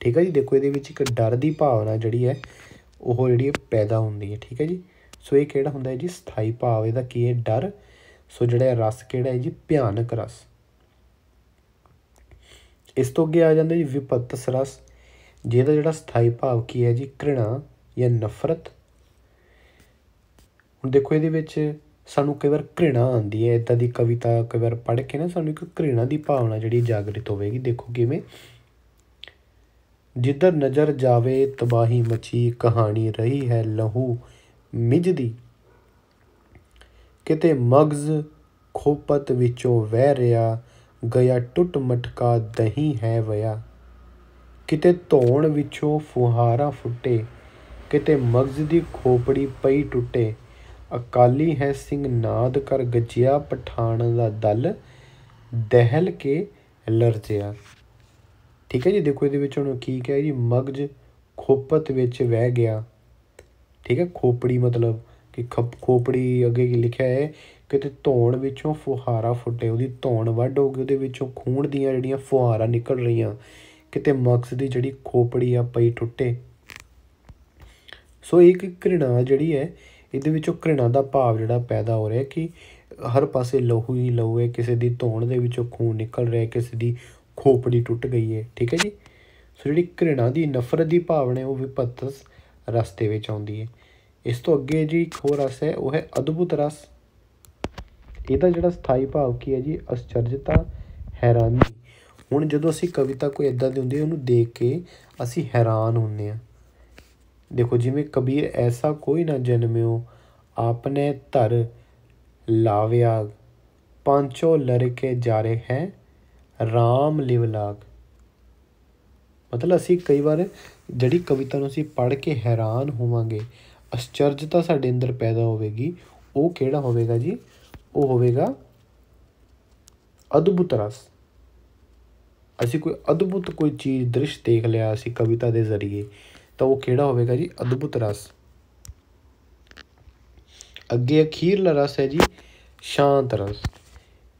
ਠੀਕ ਹੈ ਜੀ ਦੇਖੋ ਇਹਦੇ ਵਿੱਚ ਇੱਕ ਡਰ ਦੀ ਭਾਵਨਾ ਜਿਹੜੀ ਹੈ ਉਹ ਜਿਹੜੀ ਪੈਦਾ ਹੁੰਦੀ ਹੈ ਠੀਕ ਹੈ ਜੀ ਸੋ ਇਹ ਕਿਹੜਾ ਹੁੰਦਾ ਹੈ ਜੀ ਸਥਾਈ ਭਾਵ ਇਹਦਾ ਕੀ ਹੈ ਡਰ ਸੋ ਜਿਹੜਾ ਰਸ ਕਿਹੜਾ ਹੈ ਜੀ ਭਿਆਨਕ ਰਸ ਇਸ ਤੋਂ ਅੱਗੇ ਆ ਜਾਂਦਾ ਜੀ ਵਿਪਤਸ ਰਸ ਜਿਹਦਾ ਜਿਹੜਾ ਸਥਾਈ ਭਾਵ ਕੀ ਹੈ ਜੀ ਘृणा ਜਾਂ ਨਫ਼ਰਤ ਹੁਣ ਦੇਖੋ ਇਹਦੇ ਵਿੱਚ ਸਾਨੂੰ ਕਈ ਵਾਰ ਘৃणा ਆਉਂਦੀ ਹੈ ਇਦਾਂ ਦੀ ਕਵਿਤਾ ਕਈ ਵਾਰ ਪੜ੍ਹ ਕੇ ਨਾ ਸਾਨੂੰ ਇੱਕ ਘৃणा ਦੀ ਭਾਵਨਾ ਜਿਹੜੀ ਜਾਗਰਿਤ ਹੋਵੇਗੀ ਦੇਖੋ ਕਿਵੇਂ ਜਿੱਧਰ ਨਜ਼ਰ ਜਾਵੇ ਤਬਾਹੀ ਮਚੀ ਕਹਾਣੀ ਰਹੀ ਹੈ ਲਹੂ ਮਿਜਦੀ ਕਿਤੇ ਮਗਜ਼ ਖੋਪਤ ਵਿੱਚੋਂ ਵਹਿ ਰਿਆ ਗਿਆ ਟੁੱਟ ਮਟਕਾ ਦਹੀਂ ਹੈ ਵਿਆ ਕਿਤੇ ਧੋਣ ਵਿੱਚੋਂ ਫੁਹਾਰਾ ਫੁੱਟੇ ਕਿਤੇ ਮਗਜ਼ ਦੀ ਖੋਪੜੀ ਪਈ ਟੁੱਟੇ ਅਕਾਲੀ ਹੈ ਸਿੰਘ ਨਾਦ ਕਰ ਗੱਜਿਆ ਪਠਾਣ ਦਾ ਦਲ ਦਹਿਲ ਕੇ ਲਰਜਿਆ ਠੀਕ ਹੈ ਜੀ ਦੇਖੋ ਇਹਦੇ ਵਿੱਚ ਹੁਣ ਕੀ ਕਿਹਾ ਜੀ ਮਗਜ ਖੋਪਤ ਵਿੱਚ ਵਹਿ ਗਿਆ ਠੀਕ ਹੈ ਖੋਪੜੀ ਮਤਲਬ ਕਿ ਖਪ ਖੋਪੜੀ ਅੱਗੇ ਕੀ ਲਿਖਿਆ ਹੈ ਕਿਤੇ ਧੌਣ ਵਿੱਚੋਂ ਫੁਹਾਰਾ ਫੁੱਟੇ ਉਹਦੀ ਧੌਣ ਵੱਢ ਹੋ ਗਈ ਉਹਦੇ ਵਿੱਚੋਂ ਖੂਨ ਦੀਆਂ ਜਿਹੜੀਆਂ ਫੁਹਾਰਾ ਨਿਕਲ ਰਹੀਆਂ ਕਿਤੇ ਮਕਸ ਦੀ ਜਿਹੜੀ ਖੋਪੜੀ ਆ ਪਈ ਟੁੱਟੇ ਸੋ ਇੱਕ ਕਿਰਣਾ ਜਿਹੜੀ ਹੈ ਇਹਦੇ ਵਿੱਚੋਂ ਕਿਰਣਾ ਦਾ ਭਾਵ ਜਿਹੜਾ ਪੈਦਾ ਹੋ ਰਿਹਾ ਕਿ ਹਰ ਪਾਸੇ ਲਹੂ ਹੀ ਲਹੂ ਹੈ ਕਿਸੇ ਦੀ ਧੌਣ ਦੇ ਵਿੱਚੋਂ ਖੂਨ ਨਿਕਲ ਰਿਹਾ ਕਿਸੇ ਦੀ ਖੋਪੜੀ ਟੁੱਟ ਗਈ ਹੈ ਠੀਕ ਹੈ ਜੀ ਸੋ ਜਿਹੜੀ ਘਿਰਣਾ ਦੀ ਨਫ਼ਰਤ ਦੀ ਭਾਵਨਾ ਹੈ ਉਹ ਵਿਪਤ ਰਸਤੇ ਵਿੱਚ ਆਉਂਦੀ ਹੈ ਇਸ ਤੋਂ ਅੱਗੇ ਜੀ ਇੱਕ ਹੋਰ ਰਸ ਹੈ ਉਹ ਹੈ ਅਦਭੁਤ ਰਸ ਇਹਦਾ ਜਿਹੜਾ ਸਥਾਈ ਭਾਵ ਕੀ ਹੈ ਜੀ ਅਸਚਰਜਤਾ ਹੈਰਾਨੀ ਹੁਣ ਜਦੋਂ ਅਸੀਂ ਕਵਿਤਾ ਕੋਈ ਇਦਾਂ ਦੀ ਹੁੰਦੀ ਹੈ ਉਹਨੂੰ ਦੇਖ ਕੇ ਅਸੀਂ ਹੈਰਾਨ ਹੁੰਨੇ ਆ ਦੇਖੋ ਜਿਵੇਂ ਕਬੀਰ ਐਸਾ ਕੋਈ ਨਾ ਜਨਮਿਓ ਆਪਨੇ ਧਰ ਲਾਵਿਆ ਪੰਜੋ ਲੜਕੇ ਜਾ ਰਹੇ ਹੈ ਰਾਮ ਲਿਵ ਲਾਗ ਮਤਲਬ ਅਸੀਂ ਕਈ ਵਾਰ ਜਿਹੜੀ ਕਵਿਤਾ ਨੂੰ ਅਸੀਂ ਪੜ੍ਹ ਕੇ ਹੈਰਾਨ ਹੋਵਾਂਗੇ ਅਚਰਜਤਾ ਸਾਡੇ ਅੰਦਰ ਪੈਦਾ ਹੋਵੇਗੀ ਉਹ ਕਿਹੜਾ ਹੋਵੇਗਾ ਜੀ ਉਹ ਹੋਵੇਗਾ ਅਦਭੁਤ ਰਸ ਅਸੀਂ ਕੋਈ ਅਦਭੁਤ ਕੋਈ ਚੀਜ਼ ਦ੍ਰਿਸ਼ ਦੇਖ ਲਿਆ ਅਸੀਂ ਕਵਿਤਾ ਦੇ ਜ਼ਰੀਏ ਤਾਂ ਉਹ ਕਿਹੜਾ ਹੋਵੇਗਾ ਜੀ ਅਦਭੁਤ ਰਸ ਅੱਗੇ ਅਖੀਰਲਾ ਰਸ ਹੈ ਜੀ ਸ਼ਾਂਤ ਰਸ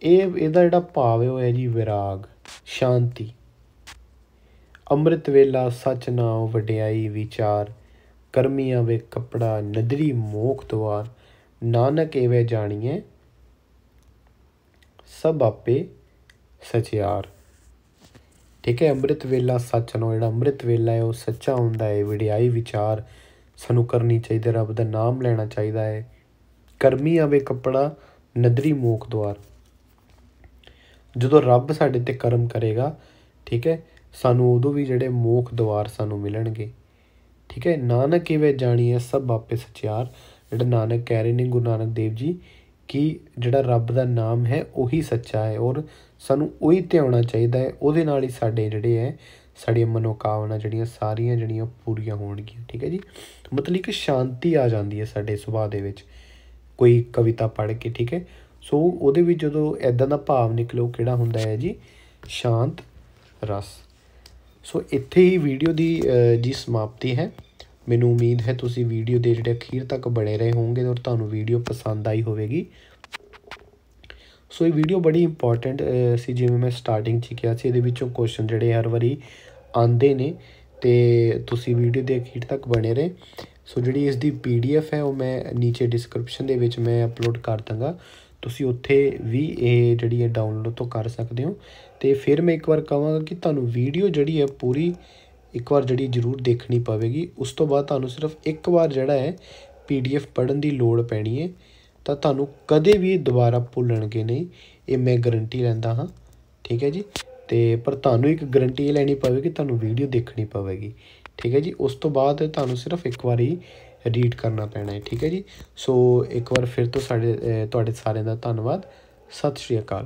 ਇਹ ਇਹਦਾ ਜਿਹੜਾ ਭਾਵ ਹੈ ਉਹ ਹੈ ਜੀ ਵਿਰਾਗ ਸ਼ਾਂਤੀ ਅੰਮ੍ਰਿਤ ਵੇਲਾ ਸੱਚ ਨਾਉ ਵਡਿਆਈ ਵਿਚਾਰ ਕਰਮੀਆਂ ਵੇ ਕਪੜਾ ਨਦਰੀ ਮੋਖ ਦਵਾਰ ਨਾਨਕ ਏਵੇਂ ਜਾਣੀਏ ਸਭ ਆਪੇ ਸਚਿਆਰ ਠੀਕ ਹੈ ਅੰਮ੍ਰਿਤ ਵੇਲਾ ਸੱਚ ਨਾਉ ਜਿਹੜਾ ਅੰਮ੍ਰਿਤ ਵੇਲਾ ਹੈ ਉਹ ਸੱਚਾ ਹੁੰਦਾ ਹੈ ਵਡਿਆਈ ਵਿਚਾਰ ਸਾਨੂੰ ਕਰਨੀ ਚਾਹੀਦੀ ਰੱਬ ਦਾ ਨਾਮ ਲੈਣਾ ਚਾਹੀਦਾ ਹੈ ਕਰਮੀਆਂ ਵੇ ਕਪੜਾ ਨਦਰੀ ਮੋਖ ਦਵਾਰ ਜਦੋਂ ਰੱਬ ਸਾਡੇ ਤੇ ਕਰਮ ਕਰੇਗਾ ਠੀਕ ਹੈ ਸਾਨੂੰ ਉਦੋਂ ਵੀ ਜਿਹੜੇ ਮੋਖ ਦਵਾਰ ਸਾਨੂੰ ਮਿਲਣਗੇ ਠੀਕ ਹੈ ਨਾਨਕ ਕਿਵੇਂ ਜਾਣੀਏ ਸਭ ਆਪੇ ਸਚਿਆਰ ਜਿਹੜਾ ਨਾਨਕ ਕਹਿ ਰਹੇ ਨੇ ਗੁਰੂ ਨਾਨਕ ਦੇਵ ਜੀ ਕਿ ਜਿਹੜਾ ਰੱਬ ਦਾ ਨਾਮ ਹੈ ਉਹੀ ਸੱਚਾ ਹੈ ਔਰ ਸਾਨੂੰ ਉਹੀ ਧਿਆਉਣਾ ਚਾਹੀਦਾ ਹੈ ਉਹਦੇ ਨਾਲ ਹੀ ਸਾਡੇ ਜਿਹੜੇ ਹੈ ਸਾਡੀਆਂ ਮਨੋਕਾਮਨਾ ਜਿਹੜੀਆਂ ਸਾਰੀਆਂ ਜਿਹੜੀਆਂ ਪੂਰੀਆਂ ਹੋਣਗੀਆਂ ਠੀਕ ਹੈ ਜੀ ਮਤਲਬ ਕਿ ਸ਼ਾਂਤੀ ਆ ਜਾਂਦੀ ਹੈ ਸਾਡੇ ਸੁਭਾਅ ਦੇ ਵਿੱਚ ਕੋਈ ਕਵਿਤਾ ਪੜ੍ਹ ਕੇ ਠੀਕ ਹੈ ਸੋ ਉਹਦੇ ਵਿੱਚ ਜਦੋਂ ਐਦਾਂ ਦਾ ਭਾਵ ਨਿਕਲੋ ਕਿਹੜਾ ਹੁੰਦਾ ਹੈ ਜੀ ਸ਼ਾਂਤ ਰਸ ਸੋ ਇੱਥੇ ਹੀ ਵੀਡੀਓ ਦੀ ਜੀ ਸਮਾਪਤੀ ਹੈ ਮੈਨੂੰ ਉਮੀਦ ਹੈ ਤੁਸੀਂ ਵੀਡੀਓ ਦੇ ਜਿਹੜੇ ਅਖੀਰ ਤੱਕ ਬਣੇ ਰਹੇ ਹੋਵੋਗੇ ਔਰ ਤੁਹਾਨੂੰ ਵੀਡੀਓ ਪਸੰਦ ਆਈ ਹੋਵੇਗੀ ਸੋ ਇਹ ਵੀਡੀਓ ਬੜੀ ਇੰਪੋਰਟੈਂਟ ਸੀ ਜਿਵੇਂ ਮੈਂ ਸਟਾਰਟਿੰਗ 'ਚ ਕਿਹਾ ਸੀ ਇਹਦੇ ਵਿੱਚੋਂ ਕੁਐਸਚਨ ਜਿਹੜੇ ਹਰ ਵਾਰੀ ਆਉਂਦੇ ਨੇ ਤੇ ਤੁਸੀਂ ਵੀਡੀਓ ਦੇ ਅਖੀਰ ਤੱਕ ਬਣੇ ਰਹੇ ਸੋ ਜਿਹੜੀ ਇਸ ਦੀ ਪੀਡੀਐਫ ਹੈ ਉਹ ਮੈਂ ਨੀਚੇ ਡਿਸਕ੍ਰਿਪਸ਼ਨ ਦੇ ਵਿੱਚ ਮੈਂ ਅਪਲੋਡ ਕਰ ਦਾਂਗਾ ਤੁਸੀਂ ਉੱਥੇ ਵੀ ਇਹ ਜਿਹੜੀ ਹੈ ਡਾਊਨਲੋਡ ਤੋਂ ਕਰ ਸਕਦੇ ਹੋ ਤੇ ਫਿਰ ਮੈਂ ਇੱਕ ਵਾਰ ਕਹਾਂਗਾ ਕਿ ਤੁਹਾਨੂੰ ਵੀਡੀਓ ਜਿਹੜੀ ਹੈ ਪੂਰੀ ਇੱਕ ਵਾਰ ਜਿਹੜੀ ਜ਼ਰੂਰ ਦੇਖਣੀ ਪਵੇਗੀ ਉਸ ਤੋਂ ਬਾਅਦ ਤੁਹਾਨੂੰ ਸਿਰਫ ਇੱਕ ਵਾਰ ਜਿਹੜਾ ਹੈ ਪੀਡੀਐਫ ਪੜਨ ਦੀ ਲੋੜ ਪੈਣੀ ਹੈ ਤਾਂ ਤੁਹਾਨੂੰ ਕਦੇ ਵੀ ਦੁਬਾਰਾ ਭੁੱਲਣਗੇ ਨਹੀਂ ਇਹ ਮੈਂ ਗਾਰੰਟੀ ਲੈਂਦਾ ਹਾਂ ਠੀਕ ਹੈ ਜੀ ਤੇ ਪਰ ਤੁਹਾਨੂੰ ਇੱਕ ਗਾਰੰਟੀ ਲੈਣੀ ਪਵੇਗੀ ਤੁਹਾਨੂੰ ਵੀਡੀਓ ਦੇਖਣੀ ਪਵੇਗੀ ਠੀਕ ਹੈ ਜੀ ਉਸ ਤੋਂ ਬਾਅਦ ਤੁਹਾਨੂੰ ਸਿਰਫ ਇੱਕ ਵਾਰੀ ਰੀਡ ਕਰਨਾ ਪੈਣਾ ਹੈ ਠੀਕ ਹੈ ਜੀ ਸੋ ਇੱਕ ਵਾਰ ਫਿਰ ਤੋਂ ਸਾਡੇ ਤੁਹਾਡੇ ਸਾਰਿਆਂ ਦਾ ਧੰਨਵਾਦ ਸਤਿ ਸ਼੍ਰੀ ਅਕਾਲ